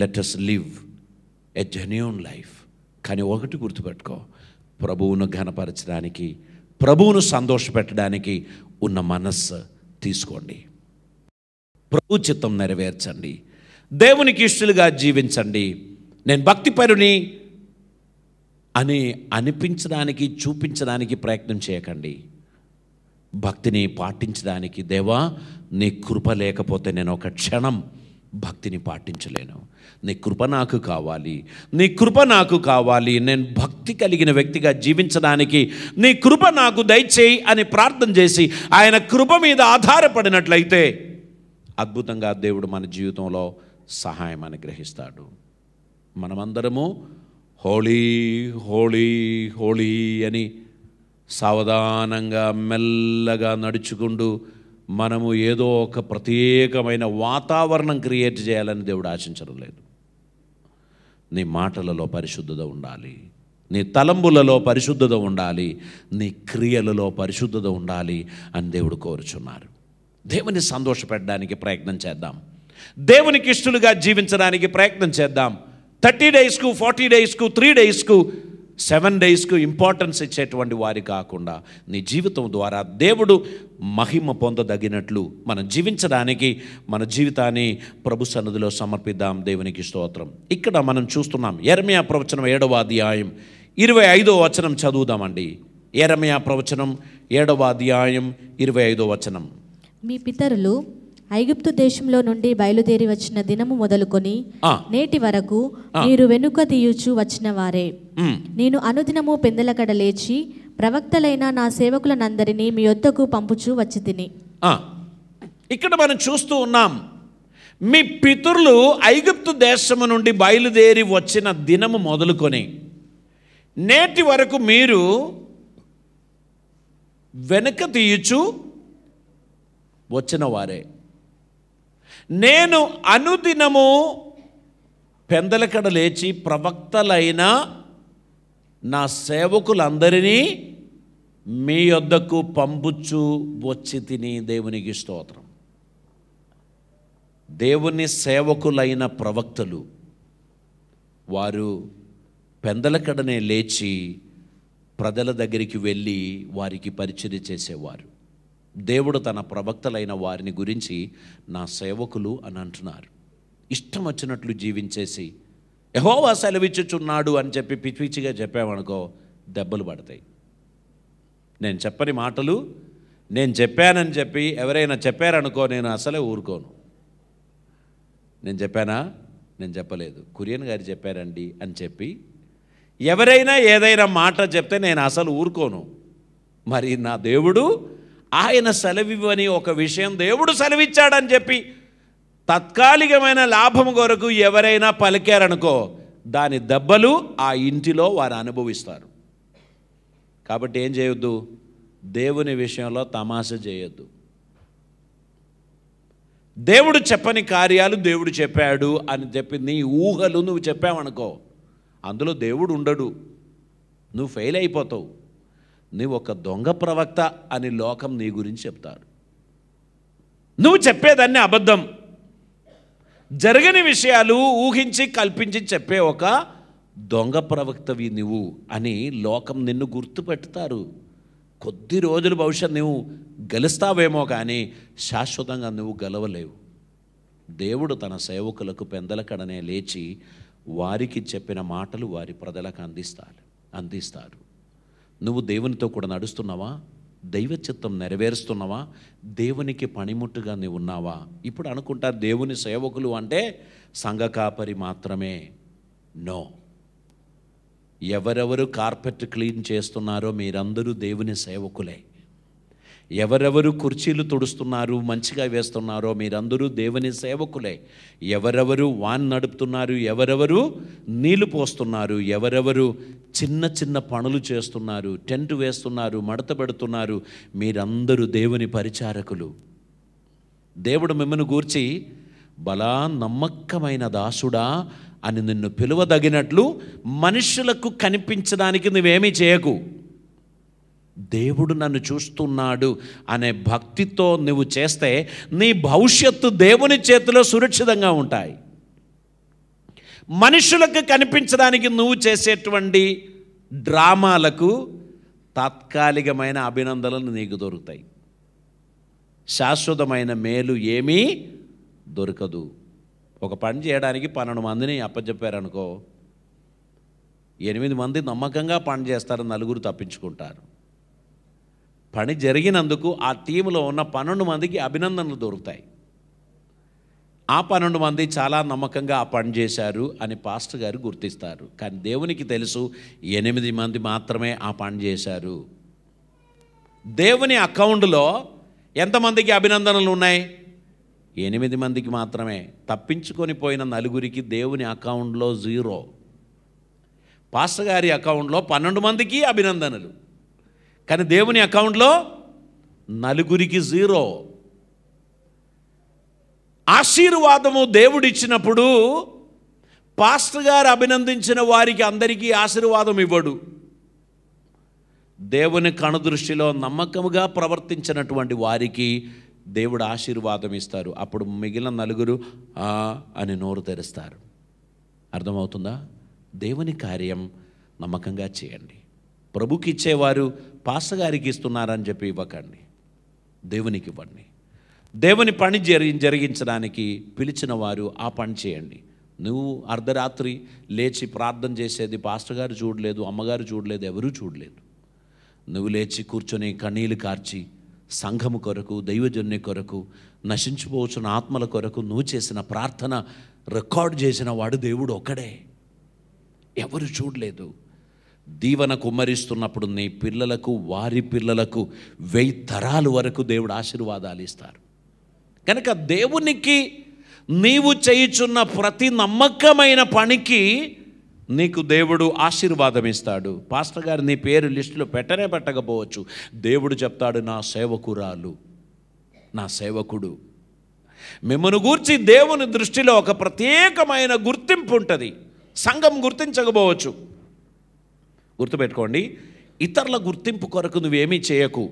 let us live a genuine life కానీ ఒకటి గుర్తుపెట్టుకో ప్రభువును ఘనపరచడానికి ప్రభువును సంతోషపెట్టడానికి ఉన్న మనస్సు తీసుకోండి ప్రభు చిత్తం నెరవేర్చండి దేవునికి ఇష్టలుగా జీవించండి నేను భక్తిపరుని అని అనిపించడానికి చూపించడానికి ప్రయత్నం చేయకండి భక్తిని పాటించడానికి దేవా నీ కృప లేకపోతే నేను ఒక క్షణం భక్తిని పాటించలేను నీ కృప నాకు కావాలి నీ కృప నాకు కావాలి నేను భక్తి కలిగిన వ్యక్తిగా జీవించడానికి నీ కృప నాకు దయచేయి అని ప్రార్థన చేసి ఆయన కృప మీద ఆధారపడినట్లయితే అద్భుతంగా దేవుడు మన జీవితంలో సహాయం అనుగ్రహిస్తాడు మనమందరము హోళీ హోళీ హోళీ అని సావధానంగా మెల్లగా నడుచుకుంటూ మనము ఏదో ఒక ప్రత్యేకమైన వాతావరణం క్రియేట్ చేయాలని దేవుడు ఆశించడం లేదు నీ మాటలలో పరిశుద్ధత ఉండాలి నీ తలంబులలో పరిశుద్ధత ఉండాలి నీ క్రియలలో పరిశుద్ధత ఉండాలి అని దేవుడు కోరుచున్నారు దేవుని సంతోషపెట్టడానికి ప్రయత్నం చేద్దాం దేవునికి ఇష్టలుగా జీవించడానికి ప్రయత్నం చేద్దాం థర్టీ డేస్కు ఫార్టీ డేస్కు త్రీ డేస్కు సెవెన్ డేస్కు ఇంపార్టెన్స్ ఇచ్చేటువంటి వారి కాకుండా నీ జీవితం ద్వారా దేవుడు మహిమ పొందదగినట్లు మనం జీవించడానికి మన జీవితాన్ని ప్రభు సన్నిధిలో సమర్పిద్దాం దేవునికి స్తోత్రం ఇక్కడ మనం చూస్తున్నాం ఎరమయా ప్రవచనం ఏడవ అధ్యాయం ఇరవై ఐదో వచనం చదువుదామండి ఎరమయా ప్రవచనం ఏడవ అధ్యాయం ఇరవై ఐదో వచనం మీ పితరులు ఐగుప్తు దేశంలో నుండి బయలుదేరి వచ్చిన దినము మొదలుకొని నేటి వరకు మీరు వెనుక తీయుచు వచ్చిన వారే నేను అనుదినము పెందలకడ లేచి ప్రవక్తలైన నా సేవకులనందరినీ మీ వద్దకు పంపుచు వచ్చి తిని ఇక్కడ మనం చూస్తూ ఉన్నాం మీ పితరులు ఐగుప్తు దేశము నుండి బయలుదేరి వచ్చిన దినము మొదలుకొని నేటి వరకు మీరు వెనుక తీయుచు వచ్చిన వారే నేను అనుదినము పెందలకడ లేచి ప్రవక్తలైన నా సేవకులందరినీ మీ వద్దకు పంపుచ్చు వచ్చి తిని దేవునికి స్తోత్రం దేవుని సేవకులైన ప్రవక్తలు వారు పెందలకడనే లేచి ప్రజల దగ్గరికి వెళ్ళి వారికి పరిచయం చేసేవారు దేవుడు తన ప్రవక్తలైన వారిని గురించి నా సేవకులు అని అంటున్నారు ఇష్టం వచ్చినట్లు జీవించేసి ఎహోవా సెలవిచ్చుచున్నాడు అని చెప్పి పిచ్చిపిచ్చిగా చెప్పామనుకో దెబ్బలు పడతాయి నేను చెప్పని మాటలు నేను చెప్పానని చెప్పి ఎవరైనా చెప్పారనుకో నేను అసలే ఊరుకోను నేను చెప్పానా నేను చెప్పలేదు కురియన్ గారు చెప్పారండి అని చెప్పి ఎవరైనా ఏదైనా మాట చెప్తే నేను అసలు ఊరుకోను మరి నా దేవుడు ఆయన సెలవివ్వని ఒక విషయం దేవుడు సెలవిచ్చాడని చెప్పి తత్కాలికమైన లాభం కొరకు ఎవరైనా పలికారనుకో దాని దెబ్బలు ఆ ఇంటిలో వారు అనుభవిస్తారు కాబట్టి ఏం చేయొద్దు దేవుని విషయంలో తమాష చేయొద్దు దేవుడు చెప్పని కార్యాలు దేవుడు చెప్పాడు అని చెప్పి నీ ఊహలు నువ్వు చెప్పావనుకో అందులో దేవుడు ఉండడు నువ్వు ఫెయిల్ అయిపోతావు నువ్వు ఒక దొంగ ప్రవక్త అని లోకం నీ గురించి చెప్తారు నువ్వు చెప్పేదాన్ని అబద్ధం జరగని విషయాలు ఊహించి కల్పించి చెప్పే ఒక దొంగ ప్రవక్తవి నువ్వు అని లోకం నిన్ను గుర్తుపెడతారు కొద్ది రోజులు భవిష్యత్ నువ్వు గెలుస్తావేమో కానీ శాశ్వతంగా నువ్వు గెలవలేవు దేవుడు తన సేవకులకు పెందలకడనే లేచి వారికి చెప్పిన మాటలు వారి ప్రజలకు అందిస్తారు అందిస్తారు నువ్వు దేవునితో కూడా నడుస్తున్నావా దైవ చిత్తం నెరవేరుస్తున్నావా దేవునికి పనిముట్టుగా నీవు ఉన్నావా ఇప్పుడు అనుకుంటా దేవుని సేవకులు అంటే సంఘ కాపరి మాత్రమే నో ఎవరెవరు కార్పెట్ క్లీన్ చేస్తున్నారో మీరందరూ దేవుని సేవకులే ఎవరెవరు కుర్చీలు తుడుస్తున్నారు మంచిగా వేస్తున్నారో మీరందరూ దేవుని సేవకులే ఎవరెవరు వాన్ నడుపుతున్నారు ఎవరెవరు నీళ్లు పోస్తున్నారు ఎవరెవరు చిన్న చిన్న పనులు చేస్తున్నారు టెంట్ వేస్తున్నారు మడత పెడుతున్నారు మీరందరూ దేవుని పరిచారకులు దేవుడు మిమ్మల్ని గూర్చి బలా నమ్మకమైన దాసుడా అని నిన్ను పిలువదగినట్లు మనుషులకు కనిపించడానికి నువ్వేమీ చేయకు దేవుడు నన్ను చూస్తున్నాడు అనే భక్తితో నువ్వు చేస్తే నీ భవిష్యత్తు దేవుని చేతిలో సురక్షితంగా ఉంటాయి మనుషులకు కనిపించడానికి నువ్వు చేసేటువంటి డ్రామాలకు తాత్కాలికమైన అభినందనలు నీకు దొరుకుతాయి శాశ్వతమైన మేలు ఏమీ దొరకదు ఒక పని చేయడానికి పన్నెండు మందిని అప్పచెప్పారనుకో ఎనిమిది మంది నమ్మకంగా పని చేస్తారు నలుగురు తప్పించుకుంటారు పని జరిగినందుకు ఆ టీంలో ఉన్న పన్నెండు మందికి అభినందనలు దొరుకుతాయి ఆ పన్నెండు మంది చాలా నమ్మకంగా ఆ పని చేశారు అని పాస్టర్ గారు గుర్తిస్తారు కానీ దేవునికి తెలుసు ఎనిమిది మంది మాత్రమే ఆ పని చేశారు దేవుని అకౌంట్లో ఎంతమందికి అభినందనలు ఉన్నాయి ఎనిమిది మందికి మాత్రమే తప్పించుకొని పోయిన నలుగురికి దేవుని అకౌంట్లో జీరో పాస్టర్ గారి అకౌంట్లో పన్నెండు మందికి అభినందనలు కానీ దేవుని అకౌంట్లో నలుగురికి జీరో ఆశీర్వాదము దేవుడిచ్చినప్పుడు పాస్టర్ గారు అభినందించిన వారికి అందరికీ ఆశీర్వాదం ఇవ్వడు దేవుని కణదృష్టిలో నమ్మకముగా ప్రవర్తించినటువంటి వారికి దేవుడు ఆశీర్వాదం ఇస్తారు అప్పుడు మిగిలిన నలుగురు ఆ అని నోరు తెరుస్తారు అర్థమవుతుందా దేవుని కార్యం నమ్మకంగా చేయండి ప్రభుకి ఇచ్చేవారు పాసగారికి ఇస్తున్నారని చెప్పి ఇవ్వకండి దేవునికి ఇవ్వండి దేవుని పని జరి జరిగించడానికి పిలిచిన వారు ఆ పని చేయండి నువ్వు అర్ధరాత్రి లేచి ప్రార్థన చేసేది పాస్టర్ గారు చూడలేదు అమ్మగారు చూడలేదు ఎవరూ చూడలేదు నువ్వు లేచి కూర్చొని కన్నీళ్లు కార్చి సంఘము కొరకు దైవజన్య కొరకు నశించిపోవచ్చిన ఆత్మల కొరకు నువ్వు చేసిన ప్రార్థన రికార్డు చేసిన వాడు దేవుడు ఒక్కడే ఎవరు చూడలేదు దీవన కుమ్మరిస్తున్నప్పుడు నీ పిల్లలకు వారి పిల్లలకు వెయ్యి తరాలు వరకు దేవుడు ఆశీర్వాదాలు ఇస్తారు కనుక దేవునికి నీవు చేయుచున్న ప్రతి నమ్మకమైన పనికి నీకు దేవుడు ఆశీర్వాదం ఇస్తాడు పాస్టర్ గారు నీ పేరు లిస్టులో పెట్టనే పెట్టకపోవచ్చు దేవుడు చెప్తాడు నా సేవకురాలు నా సేవకుడు మిమ్మను గూర్చి దేవుని దృష్టిలో ఒక ప్రత్యేకమైన గుర్తింపు ఉంటుంది సంఘం గుర్తించకపోవచ్చు గుర్తుపెట్టుకోండి ఇతరుల గుర్తింపు కొరకు నువ్వేమీ చేయకు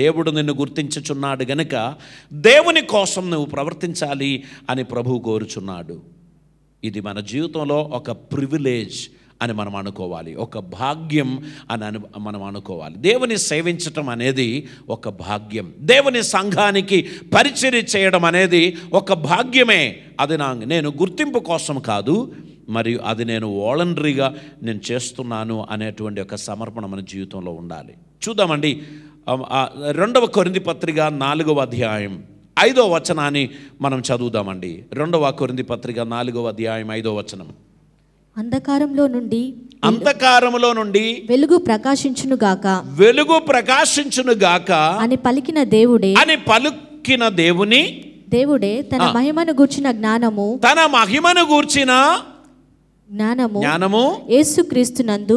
దేవుడు నిన్ను గుర్తించుచున్నాడు గనుక దేవుని కోసం నువ్వు ప్రవర్తించాలి అని ప్రభు కోరుచున్నాడు ఇది మన జీవితంలో ఒక ప్రివిలేజ్ అని మనం అనుకోవాలి ఒక భాగ్యం అని అను మనం అనుకోవాలి దేవుని సేవించటం అనేది ఒక భాగ్యం దేవుని సంఘానికి పరిచయం చేయడం అనేది ఒక భాగ్యమే అది నా నేను గుర్తింపు కోసం కాదు మరియు అది నేను వాలంటరీగా నేను చేస్తున్నాను అనేటువంటి ఒక సమర్పణ మన జీవితంలో ఉండాలి చూద్దామండి రెండవ కొరింది పత్రిక నాలుగవ అధ్యాయం ఐదవ వచనాన్ని మనం చదువుదామండి రెండవ కొరింది పత్రిక నాలుగవ అధ్యాయం ఐదవ వచనం అంధకారంలో నుండి అంధకారములో నుండి వెలుగు ప్రకాశించును గాక వెలుగు ప్రకాశించును గాక అని పలికిన దేవుడే అని పలికిన దేవుని దేవుడే తన మహిమను గూర్చిన జ్ఞానము తన మహిమను గూర్చిన జ్ఞానము జ్ఞానము యేసుక్రీస్తునందు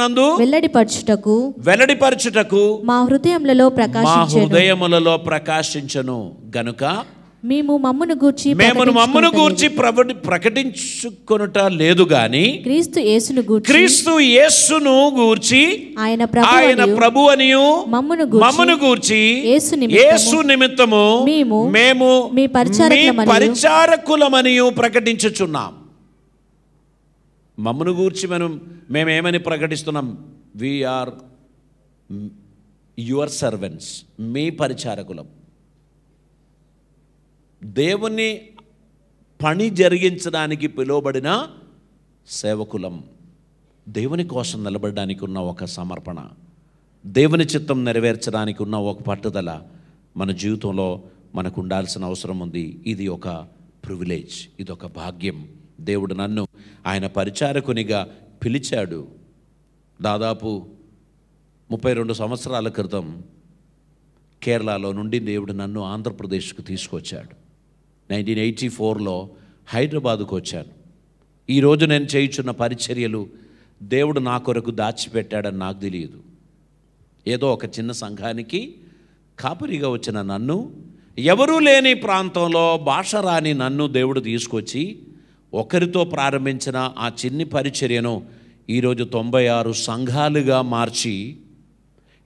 నందు వెల్లడిపరచుటకు వెల్లడిపరచుటకు మా హృదయములలో ప్రకాశించను మా హృదయములలో ప్రకాశించను గనుక మేము మమ్మను గూర్చి మేము మమ్మను గూర్చి ప్రకటించుకొనుట లేదు గాని క్రీస్తు యేసును గూర్చి క్రీస్తు యేసును గూర్చి ఆయన ప్రభు ఆయన ప్రభు అనియు మమ్మను మమ్మను గూర్చి యేసు నిమిత్తము మేము మేము మీ పరిచారకులమనియు ప్రకటించుచున్నాం మమ్మను గూర్చి మనం మేమేమని ప్రకటిస్తున్నాం వీఆర్ యువర్ సర్వెంట్స్ మీ పరిచారకులం దేవుని పని జరిగించడానికి పిలువబడిన సేవకులం దేవుని కోసం నిలబడడానికి ఉన్న ఒక సమర్పణ దేవుని చిత్తం నెరవేర్చడానికి ఉన్న ఒక పట్టుదల మన జీవితంలో మనకు ఉండాల్సిన అవసరం ఉంది ఇది ఒక ప్రివిలేజ్ ఇది ఒక భాగ్యం దేవుడు నన్ను ఆయన పరిచారకునిగా పిలిచాడు దాదాపు ముప్పై రెండు సంవత్సరాల క్రితం కేరళలో నుండి దేవుడు నన్ను ఆంధ్రప్రదేశ్కు తీసుకొచ్చాడు నైన్టీన్ ఎయిటీ ఫోర్లో హైదరాబాదుకు వచ్చాను ఈరోజు నేను చేయుచున్న పరిచర్యలు దేవుడు నా కొరకు దాచిపెట్టాడని నాకు తెలియదు ఏదో ఒక చిన్న సంఘానికి కాపురిగా వచ్చిన నన్ను ఎవరూ లేని ప్రాంతంలో భాష రాని నన్ను దేవుడు తీసుకొచ్చి ఒకరితో ప్రారంభించిన ఆ చిన్ని పరిచర్యను ఈరోజు తొంభై ఆరు సంఘాలుగా మార్చి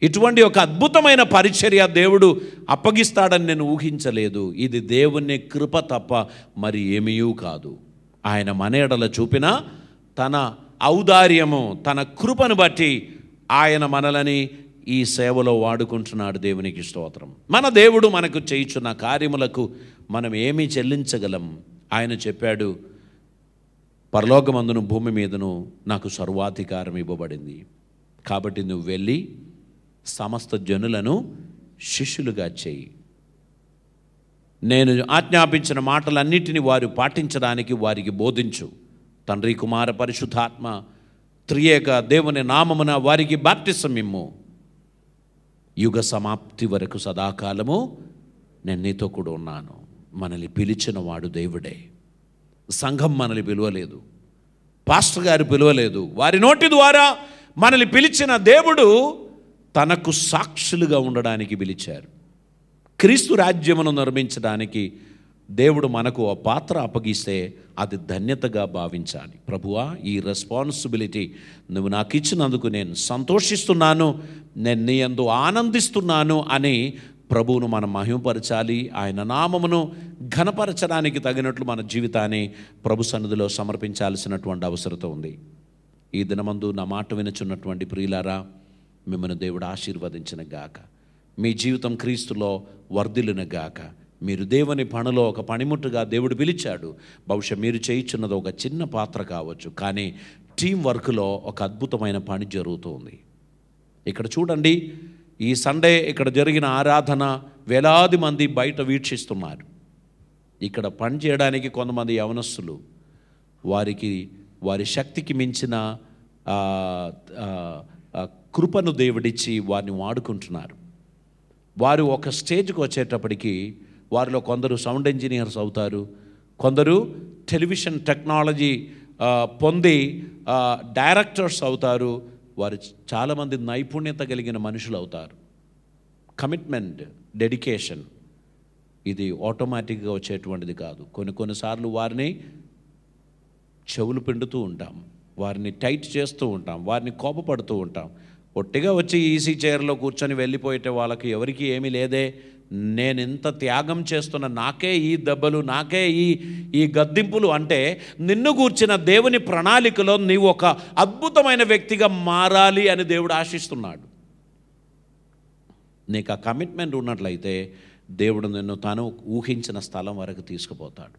ఇటువంటి ఒక అద్భుతమైన పరిచర్య దేవుడు అప్పగిస్తాడని నేను ఊహించలేదు ఇది దేవుని కృప తప్ప మరి ఏమీ కాదు ఆయన మనేడల చూపిన తన ఔదార్యము తన కృపను బట్టి ఆయన మనలని ఈ సేవలో వాడుకుంటున్నాడు దేవునికి స్తోత్రం మన దేవుడు మనకు చేయించున్న కార్యములకు మనం ఏమీ చెల్లించగలం ఆయన చెప్పాడు పరలోకమందును భూమి మీదను నాకు సర్వాధికారం ఇవ్వబడింది కాబట్టి నువ్వు వెళ్ళి సమస్త జనులను శిష్యులుగా చేయి నేను ఆజ్ఞాపించిన మాటలన్నిటిని వారు పాటించడానికి వారికి బోధించు తండ్రి కుమార పరిశుద్ధాత్మ త్రియేక దేవుని నామమున వారికి బాప్టిసమిమ్ము యుగ సమాప్తి వరకు సదాకాలము నేను నీతో కూడా ఉన్నాను మనల్ని పిలిచిన వాడు దేవుడే సంఘం మనల్ని పిలవలేదు పాస్టర్ గారు పిలవలేదు వారి నోటి ద్వారా మనల్ని పిలిచిన దేవుడు తనకు సాక్షులుగా ఉండడానికి పిలిచారు క్రీస్తు రాజ్యమును నిర్మించడానికి దేవుడు మనకు ఆ పాత్ర అప్పగిస్తే అది ధన్యతగా భావించాలి ప్రభువా ఈ రెస్పాన్సిబిలిటీ నువ్వు నాకు ఇచ్చినందుకు నేను సంతోషిస్తున్నాను నేను నీ ఎందు ఆనందిస్తున్నాను అని ప్రభువును మనం మహిమపరచాలి ఆయన నామమును ఘనపరచడానికి తగినట్లు మన జీవితాన్ని ప్రభు సన్నిధిలో సమర్పించాల్సినటువంటి అవసరత ఉంది ఈ దినమందు నా మాట వినచున్నటువంటి ప్రియులారా మిమ్మల్ని దేవుడు ఆశీర్వదించిన గాక మీ జీవితం క్రీస్తులో వర్ధిలిన గాక మీరు దేవుని పనిలో ఒక పనిముట్టుగా దేవుడు పిలిచాడు బహుశా మీరు చేయించున్నది ఒక చిన్న పాత్ర కావచ్చు కానీ టీం వర్క్లో ఒక అద్భుతమైన పని జరుగుతుంది ఇక్కడ చూడండి ఈ సండే ఇక్కడ జరిగిన ఆరాధన వేలాది మంది బయట వీక్షిస్తున్నారు ఇక్కడ పని చేయడానికి కొంతమంది యవనస్తులు వారికి వారి శక్తికి మించిన కృపను దేవుడిచ్చి వారిని వాడుకుంటున్నారు వారు ఒక స్టేజ్కి వచ్చేటప్పటికి వారిలో కొందరు సౌండ్ ఇంజనీర్స్ అవుతారు కొందరు టెలివిజన్ టెక్నాలజీ పొంది డైరెక్టర్స్ అవుతారు వారు చాలామంది నైపుణ్యత కలిగిన మనుషులు అవుతారు కమిట్మెంట్ డెడికేషన్ ఇది ఆటోమేటిక్గా వచ్చేటువంటిది కాదు కొన్ని కొన్నిసార్లు వారిని చెవులు పిండుతూ ఉంటాం వారిని టైట్ చేస్తూ ఉంటాం వారిని కోపపడుతూ ఉంటాం ఒట్టిగా వచ్చి ఈసీ చైర్లో కూర్చొని వెళ్ళిపోయేట వాళ్ళకి ఎవరికి ఏమీ లేదే నేను ఇంత త్యాగం చేస్తున్న నాకే ఈ దెబ్బలు నాకే ఈ ఈ గద్దింపులు అంటే నిన్ను కూర్చిన దేవుని ప్రణాళికలో నీవు ఒక అద్భుతమైన వ్యక్తిగా మారాలి అని దేవుడు ఆశిస్తున్నాడు నీకు ఆ కమిట్మెంట్ ఉన్నట్లయితే దేవుడు నిన్ను తాను ఊహించిన స్థలం వరకు తీసుకుపోతాడు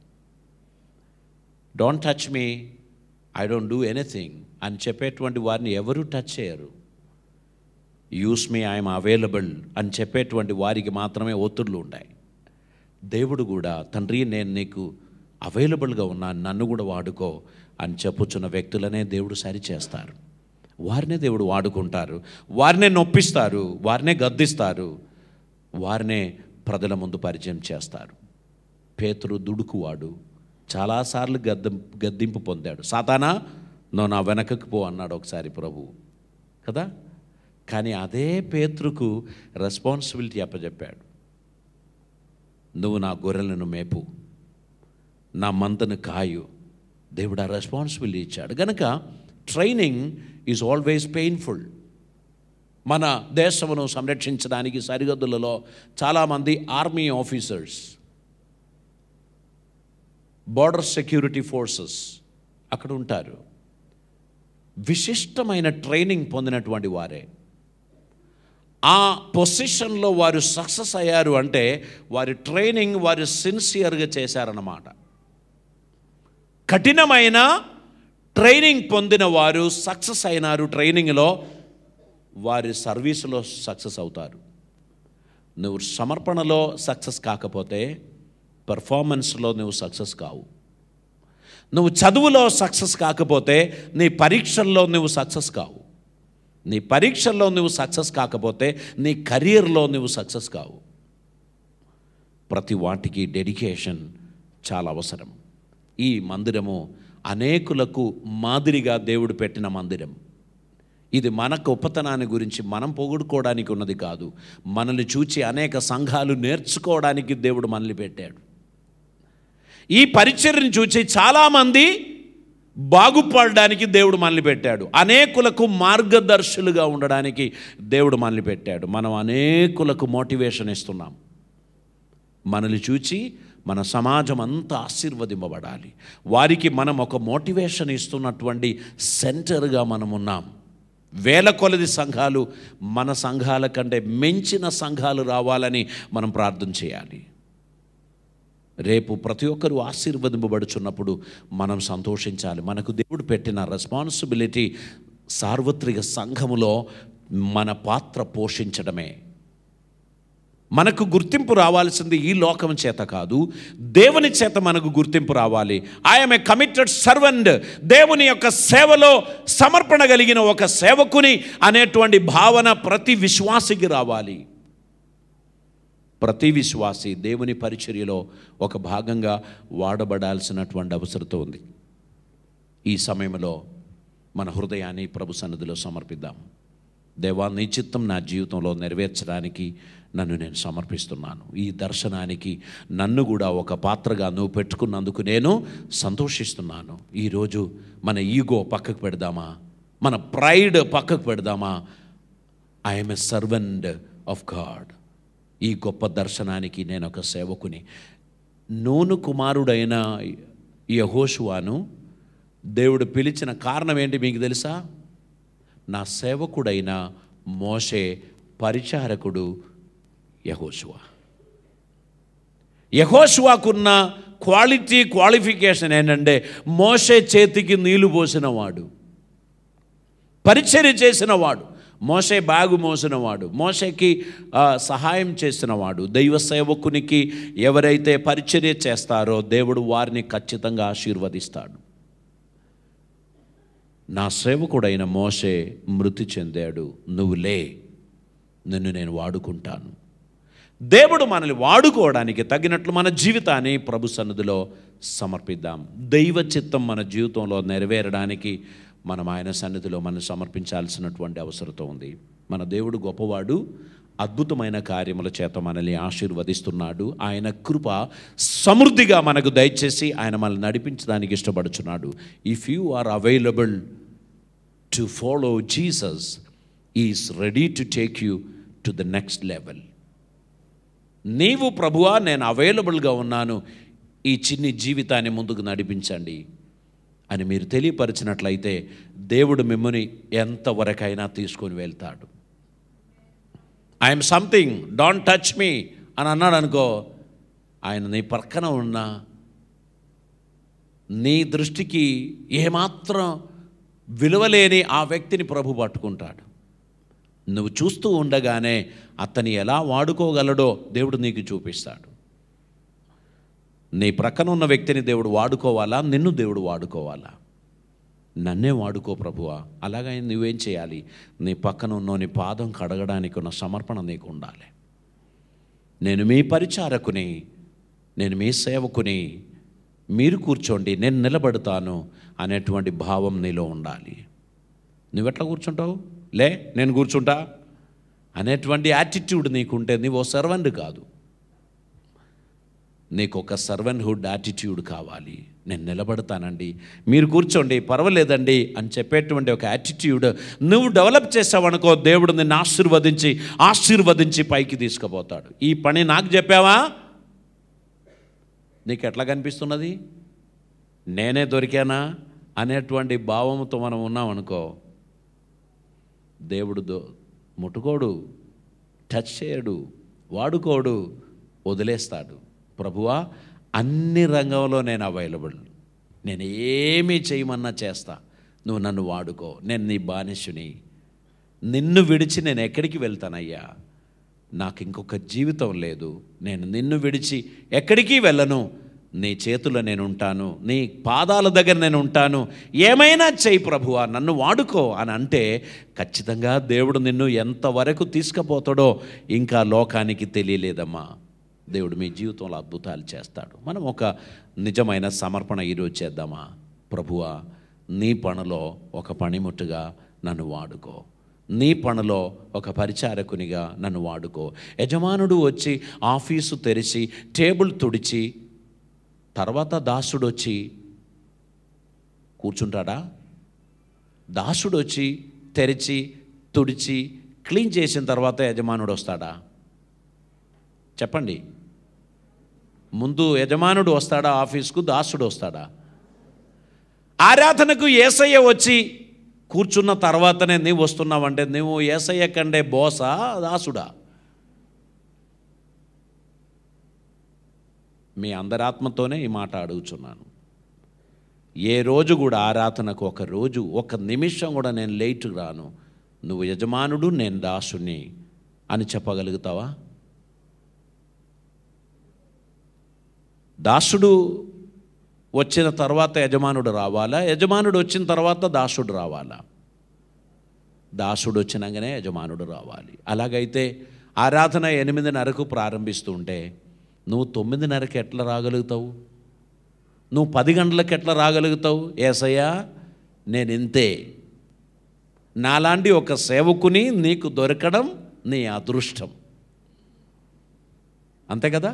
don't touch me I don't do anything అని చెప్పేటువంటి వారిని ఎవరు టచ్ చేయరు యూస్ మీ ఐఎమ్ అవైలబుల్ అని చెప్పేటువంటి వారికి మాత్రమే ఒత్తిళ్ళు ఉంటాయి దేవుడు కూడా తండ్రి నేను నీకు అవైలబుల్గా ఉన్నాను నన్ను కూడా వాడుకో అని చెప్పుచున్న వ్యక్తులనే దేవుడు సరిచేస్తారు వారినే దేవుడు వాడుకుంటారు వారినే నొప్పిస్తారు వారినే గద్దిస్తారు వారినే ప్రజల ముందు పరిచయం చేస్తారు పేతురు దుడుకువాడు చాలాసార్లు గద్ద గద్దింపు పొందాడు సాతానా నో నా వెనకకు పో అన్నాడు ఒకసారి ప్రభు కదా కానీ అదే పేతృకు రెస్పాన్సిబిలిటీ అప్పచెప్పాడు నువ్వు నా గొర్రెలను మేపు నా మంతను కాయు దేవుడు ఆ రెస్పాన్సిబిలిటీ ఇచ్చాడు కనుక ట్రైనింగ్ ఈజ్ ఆల్వేస్ పెయిన్ఫుల్ మన దేశమును సంరక్షించడానికి సరిహద్దులలో చాలామంది army officers border security forces అక్కడ ఉంటారు విశిష్టమైన ట్రైనింగ్ పొందినటువంటి వారే ఆ పొజిషన్లో వారు సక్సెస్ అయ్యారు అంటే వారి ట్రైనింగ్ వారు సిన్సియర్గా చేశారన్నమాట కఠినమైన ట్రైనింగ్ పొందిన వారు సక్సెస్ అయినారు ట్రైనింగ్లో వారి సర్వీసులో సక్సెస్ అవుతారు నువ్వు సమర్పణలో సక్సెస్ కాకపోతే పెర్ఫార్మెన్స్లో నువ్వు సక్సెస్ కావు నువ్వు చదువులో సక్సెస్ కాకపోతే నీ పరీక్షల్లో నువ్వు సక్సెస్ కావు నీ పరీక్షల్లో నువ్వు సక్సెస్ కాకపోతే నీ కెరీర్లో నువ్వు సక్సెస్ కావు ప్రతి వాటికి డెడికేషన్ చాలా అవసరం ఈ మందిరము అనేకులకు మాదిరిగా దేవుడు పెట్టిన మందిరం ఇది మన గొప్పతనాన్ని గురించి మనం పొగుడుకోవడానికి ఉన్నది కాదు మనల్ని చూచి అనేక సంఘాలు నేర్చుకోవడానికి దేవుడు మనల్ని పెట్టాడు ఈ పరిచర్ని చూచి చాలామంది బాగుపడడానికి దేవుడు మనల్ని పెట్టాడు అనేకులకు మార్గదర్శులుగా ఉండడానికి దేవుడు మనల్ని పెట్టాడు మనం అనేకులకు మోటివేషన్ ఇస్తున్నాం మనల్ని చూచి మన సమాజం అంతా ఆశీర్వదింపబడాలి వారికి మనం ఒక మోటివేషన్ ఇస్తున్నటువంటి సెంటర్గా మనం ఉన్నాం వేల కొలది సంఘాలు మన సంఘాల కంటే మించిన సంఘాలు రావాలని మనం ప్రార్థన చేయాలి రేపు ప్రతి ఒక్కరూ ఆశీర్వదింపబడుచున్నప్పుడు మనం సంతోషించాలి మనకు దేవుడు పెట్టిన రెస్పాన్సిబిలిటీ సార్వత్రిక సంఘములో మన పాత్ర పోషించడమే మనకు గుర్తింపు రావాల్సింది ఈ లోకం చేత కాదు దేవుని చేత మనకు గుర్తింపు రావాలి ఐఎమ్ ఏ కమిటెడ్ సర్వెంట్ దేవుని యొక్క సేవలో సమర్పణ కలిగిన ఒక సేవకుని అనేటువంటి భావన ప్రతి విశ్వాసికి రావాలి ప్రతి విశ్వాసి దేవుని పరిచర్యలో ఒక భాగంగా వాడబడాల్సినటువంటి అవసరత ఉంది ఈ సమయంలో మన హృదయాన్ని ప్రభు సన్నిధిలో సమర్పిద్దాం దేవా నీ చిత్తం నా జీవితంలో నెరవేర్చడానికి నన్ను నేను సమర్పిస్తున్నాను ఈ దర్శనానికి నన్ను కూడా ఒక పాత్రగా నువ్వు పెట్టుకున్నందుకు నేను సంతోషిస్తున్నాను ఈరోజు మన ఈగో పక్కకు పెడదామా మన ప్రైడ్ పక్కకు పెడదామా I'm a servant of God ఈ గొప్ప దర్శనానికి నేను ఒక సేవకుని నూను కుమారుడైన యహోషువాను దేవుడు పిలిచిన కారణం ఏంటి మీకు తెలుసా నా సేవకుడైన మోషే పరిచారకుడు యహోషువా యహోషువాకున్న క్వాలిటీ క్వాలిఫికేషన్ ఏంటంటే మోసే చేతికి నీళ్లు పోసినవాడు పరిచర్య చేసినవాడు మోసే బాగు మోసినవాడు మోసేకి సహాయం చేసినవాడు దైవ సేవకునికి ఎవరైతే పరిచర్య చేస్తారో దేవుడు వారిని ఖచ్చితంగా ఆశీర్వదిస్తాడు నా సేవకుడైన మోసే మృతి చెందాడు నువ్వు లే నిన్ను నేను వాడుకుంటాను దేవుడు మనల్ని వాడుకోవడానికి తగినట్లు మన జీవితాన్ని ప్రభు సన్నిధిలో సమర్పిద్దాం దైవ చిత్తం మన జీవితంలో నెరవేరడానికి మనం ఆయన సన్నిధిలో మనం సమర్పించాల్సినటువంటి అవసరత ఉంది మన దేవుడు గొప్పవాడు అద్భుతమైన కార్యముల చేత మనల్ని ఆశీర్వదిస్తున్నాడు ఆయన కృప సమృద్ధిగా మనకు దయచేసి ఆయన మనల్ని నడిపించడానికి ఇష్టపడుచున్నాడు if you are available to follow Jesus is ready to take you to the next level నీవు ప్రభువా నేను అవైలబుల్గా ఉన్నాను ఈ చిన్ని జీవితాన్ని ముందుకు నడిపించండి అని మీరు తెలియపరిచినట్లయితే దేవుడు మిమ్మల్ని ఎంతవరకైనా తీసుకొని వెళ్తాడు I'm something don't touch me అని అన్నాడు అనుకో ఆయన నీ పక్కన ఉన్న నీ దృష్టికి ఏమాత్రం విలువలేని ఆ వ్యక్తిని ప్రభు పట్టుకుంటాడు నువ్వు చూస్తూ ఉండగానే అతని ఎలా వాడుకోగలడో దేవుడు నీకు చూపిస్తాడు నీ ప్రక్కన ఉన్న వ్యక్తిని దేవుడు వాడుకోవాలా నిన్ను దేవుడు వాడుకోవాలా నన్నే వాడుకో ప్రభువా అలాగే నువ్వేం చేయాలి నీ పక్కన ఉన్న నీ పాదం కడగడానికి ఉన్న సమర్పణ నీకు ఉండాలి నేను మీ పరిచారకుని నేను మీ సేవకుని మీరు కూర్చోండి నేను నిలబడతాను అనేటువంటి భావం నీలో ఉండాలి నువ్వెట్లా కూర్చుంటావు లే నేను కూర్చుంటా అనేటువంటి యాటిట్యూడ్ నీకుంటే నీవు సర్వెంట్ కాదు నీకు ఒక సర్వన్హుడ్ యాటిట్యూడ్ కావాలి నేను నిలబడతానండి మీరు కూర్చోండి పర్వాలేదండి అని చెప్పేటువంటి ఒక యాటిట్యూడ్ నువ్వు డెవలప్ చేసావనుకో దేవుడు నిన్ను ఆశీర్వదించి ఆశీర్వదించి పైకి తీసుకుపోతాడు ఈ పని నాకు చెప్పావా నీకు ఎట్లా కనిపిస్తున్నది నేనే దొరికానా అనేటువంటి భావంతో మనం ఉన్నామనుకో దేవుడు దో ముట్టుకోడు టచ్ చేయడు వాడుకోడు వదిలేస్తాడు ప్రభువా అన్ని రంగంలో నేను అవైలబుల్ నేను ఏమీ చేయమన్నా చేస్తా నువ్వు నన్ను వాడుకో నేను నీ బానిసుని నిన్ను విడిచి నేను ఎక్కడికి వెళ్తానయ్యా నాకు ఇంకొక జీవితం లేదు నేను నిన్ను విడిచి ఎక్కడికి వెళ్ళను నీ చేతుల్లో నేను ఉంటాను నీ పాదాల దగ్గర నేను ఉంటాను ఏమైనా చేయి ప్రభువా నన్ను వాడుకో అని అంటే ఖచ్చితంగా దేవుడు నిన్ను ఎంతవరకు తీసుకుపోతాడో ఇంకా లోకానికి తెలియలేదమ్మా దేవుడు మీ జీవితంలో అద్భుతాలు చేస్తాడు మనం ఒక నిజమైన సమర్పణ ఈరోజు చేద్దామా ప్రభువా నీ పనిలో ఒక పనిముట్టుగా నన్ను వాడుకో నీ పనిలో ఒక పరిచారకునిగా నన్ను వాడుకో యజమానుడు వచ్చి ఆఫీసు తెరిచి టేబుల్ తుడిచి తర్వాత దాసుడు వచ్చి కూర్చుంటాడా దాసుడు వచ్చి తెరిచి తుడిచి క్లీన్ చేసిన తర్వాత యజమానుడు వస్తాడా చెప్పండి ముందు యజమానుడు వస్తాడా ఆఫీస్కు దాసుడు వస్తాడా ఆరాధనకు ఏసయ్య వచ్చి కూర్చున్న తర్వాతనే నీవు వస్తున్నావంటే నువ్వు ఏసయ్య కండే బోసా దాసుడా మీ అందరాత్మతోనే ఈ మాట అడుగుచున్నాను ఏ రోజు కూడా ఆరాధనకు ఒక రోజు ఒక నిమిషం కూడా నేను లేటు రాను నువ్వు యజమానుడు నేను దాసుని అని చెప్పగలుగుతావా దాసుడు వచ్చిన తర్వాత యజమానుడు రావాలా యజమానుడు వచ్చిన తర్వాత దాసుడు రావాలా దాసుడు వచ్చినాకనే యజమానుడు రావాలి అలాగైతే ఆరాధన ఎనిమిదిన్నరకు ప్రారంభిస్తుంటే నువ్వు తొమ్మిదిన్నరకు ఎట్లా రాగలుగుతావు నువ్వు పది గంటలకు ఎట్లా రాగలుగుతావు ఏసయ్యా నేను ఇంతే నాలాంటి ఒక సేవకుని నీకు దొరకడం నీ అదృష్టం అంతే కదా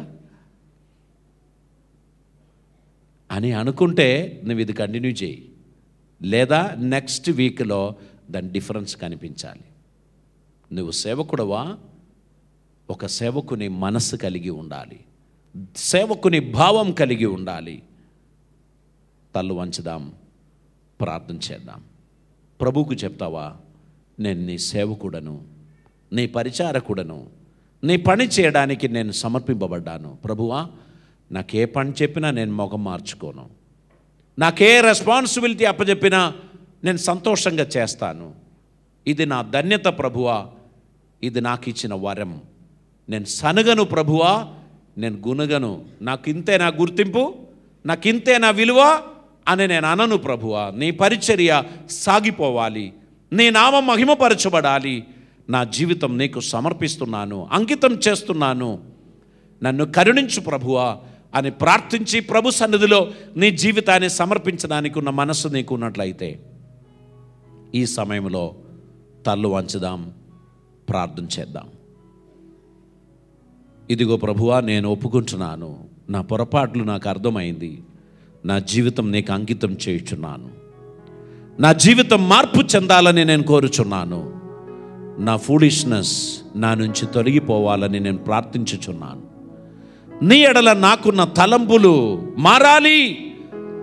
అని అనుకుంటే నువ్వు ఇది కంటిన్యూ చేయి లేదా నెక్స్ట్ వీక్లో దాని డిఫరెన్స్ కనిపించాలి నువ్వు సేవకుడవా ఒక సేవకుని మనస్సు కలిగి ఉండాలి సేవకుని భావం కలిగి ఉండాలి తల్లు వంచుదాం ప్రార్థన చేద్దాం ప్రభువుకు చెప్తావా నేను నీ సేవకుడను నీ పరిచారకుడను నీ పని చేయడానికి నేను సమర్పింపబడ్డాను ప్రభువా నాకే పని చెప్పినా నేను మొఖం మార్చుకోను నాకే రెస్పాన్సిబిలిటీ అప్పచెప్పినా నేను సంతోషంగా చేస్తాను ఇది నా ధన్యత ప్రభువా ఇది నాకు ఇచ్చిన వరం నేను సనగను ప్రభువా నేను గునగను నాకు ఇంతే నా గుర్తింపు నాకు ఇంతే నా విలువ అని నేను అనను ప్రభువా నీ పరిచర్య సాగిపోవాలి నీ నామ మహిమపరచబడాలి నా జీవితం నీకు సమర్పిస్తున్నాను అంకితం చేస్తున్నాను నన్ను కరుణించు ప్రభువా అని ప్రార్థించి ప్రభు సన్నిధిలో నీ జీవితాన్ని సమర్పించడానికి ఉన్న మనస్సు నీకు ఉన్నట్లయితే ఈ సమయంలో తల్లు వంచుదాం ప్రార్థన చేద్దాం ఇదిగో ప్రభువా నేను ఒప్పుకుంటున్నాను నా పొరపాట్లు నాకు అర్థమైంది నా జీవితం నీకు అంకితం చేయుచున్నాను నా జీవితం మార్పు చెందాలని నేను కోరుచున్నాను నా ఫూడిష్నెస్ నా నుంచి తొలగిపోవాలని నేను ప్రార్థించుచున్నాను నీ ఎడల నాకున్న తలంపులు మారాలి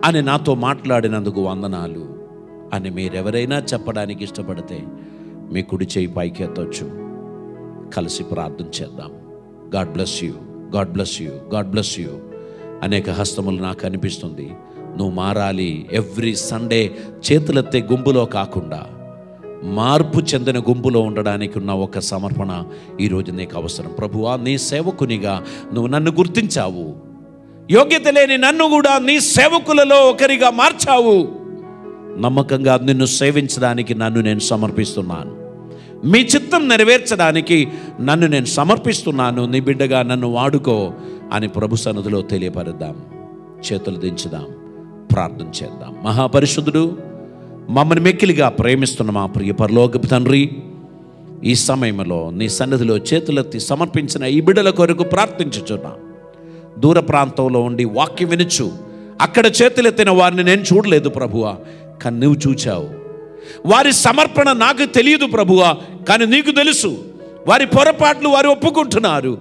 అని నాతో మాట్లాడినందుకు వందనాలు అని మీరెవరైనా చెప్పడానికి ఇష్టపడితే మీ కుడి చేయి పైకెత్తొచ్చు కలిసి ప్రార్థన చేద్దాం God bless you God bless you God bless you అనేక హస్తములు నాకు అనిపిస్తుంది నువ్వు మారాలి ఎవ్రీ సండే చేతులెత్తే గుంపులో కాకుండా మార్పు చెందిన గుంపులో ఉండడానికి ఉన్న ఒక సమర్పణ ఈరోజు నీకు అవసరం ప్రభువా నీ సేవకునిగా నువ్వు నన్ను గుర్తించావు యోగ్యత లేని నన్ను కూడా నీ సేవకులలో ఒకరిగా మార్చావు నమ్మకంగా నిన్ను సేవించడానికి నన్ను నేను సమర్పిస్తున్నాను మీ చిత్తం నెరవేర్చడానికి నన్ను నేను సమర్పిస్తున్నాను నీ బిడ్డగా నన్ను వాడుకో అని ప్రభు సన్నిధిలో తెలియపరుద్దాం చేతులు దించుదాం ప్రార్థన చేద్దాం మహాపరిశుద్ధుడు మమ్మల్ని మెక్కిలిగా ప్రేమిస్తున్న మా ప్రియ పరలోక తండ్రి ఈ సమయంలో నీ సన్నిధిలో చేతులెత్తి సమర్పించిన ఈ బిడ్డల కొరకు ప్రార్థించుచున్నా దూర ప్రాంతంలో ఉండి వాక్యం వినుచు అక్కడ చేతులెత్తిన వారిని నేను చూడలేదు ప్రభువా కానీ నువ్వు చూచావు వారి సమర్పణ నాకు తెలియదు ప్రభువా కానీ నీకు తెలుసు వారి పొరపాట్లు వారు ఒప్పుకుంటున్నారు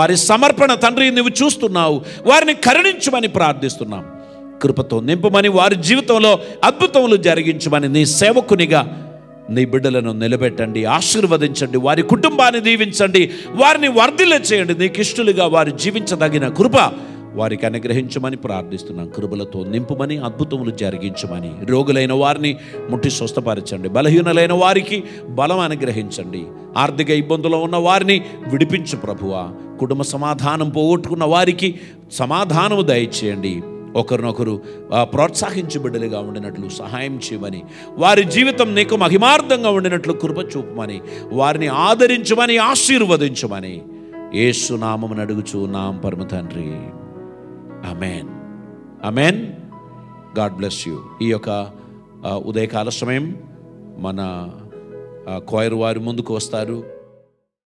వారి సమర్పణ తండ్రి నువ్వు చూస్తున్నావు వారిని కరుణించమని ప్రార్థిస్తున్నాం కృపతో నింపమని వారి జీవితంలో అద్భుతములు జరిగించమని నీ సేవకునిగా నీ బిడ్డలను నిలబెట్టండి ఆశీర్వదించండి వారి కుటుంబాన్ని దీవించండి వారిని వర్ధిల్ల చేయండి నీకు ఇష్టలుగా వారు జీవించదగిన కృప వారికి అనుగ్రహించమని ప్రార్థిస్తున్నాం కృపలతో నింపుమని అద్భుతములు జరిగించమని రోగులైన వారిని ముట్టి స్వస్థపరచండి బలహీనలైన వారికి బలం అనుగ్రహించండి ఆర్థిక ఇబ్బందులు ఉన్న వారిని విడిపించు ప్రభువ కుటుంబ సమాధానం పోగొట్టుకున్న వారికి సమాధానము దయచేయండి ఒకరినొకరు బిడ్డలుగా ఉండినట్లు సహాయం చేయమని వారి జీవితం నీకు మహిమార్థంగా ఉండినట్లు కృప చూపమని వారిని ఆదరించమని ఆశీర్వదించమని ఏసునామం అడుగుచు నాం పరమ తండ్రి amen amen God bless you ఈ యొక్క ఉదయకాల సమయం మన కోయరు వారి ముందుకు వస్తారు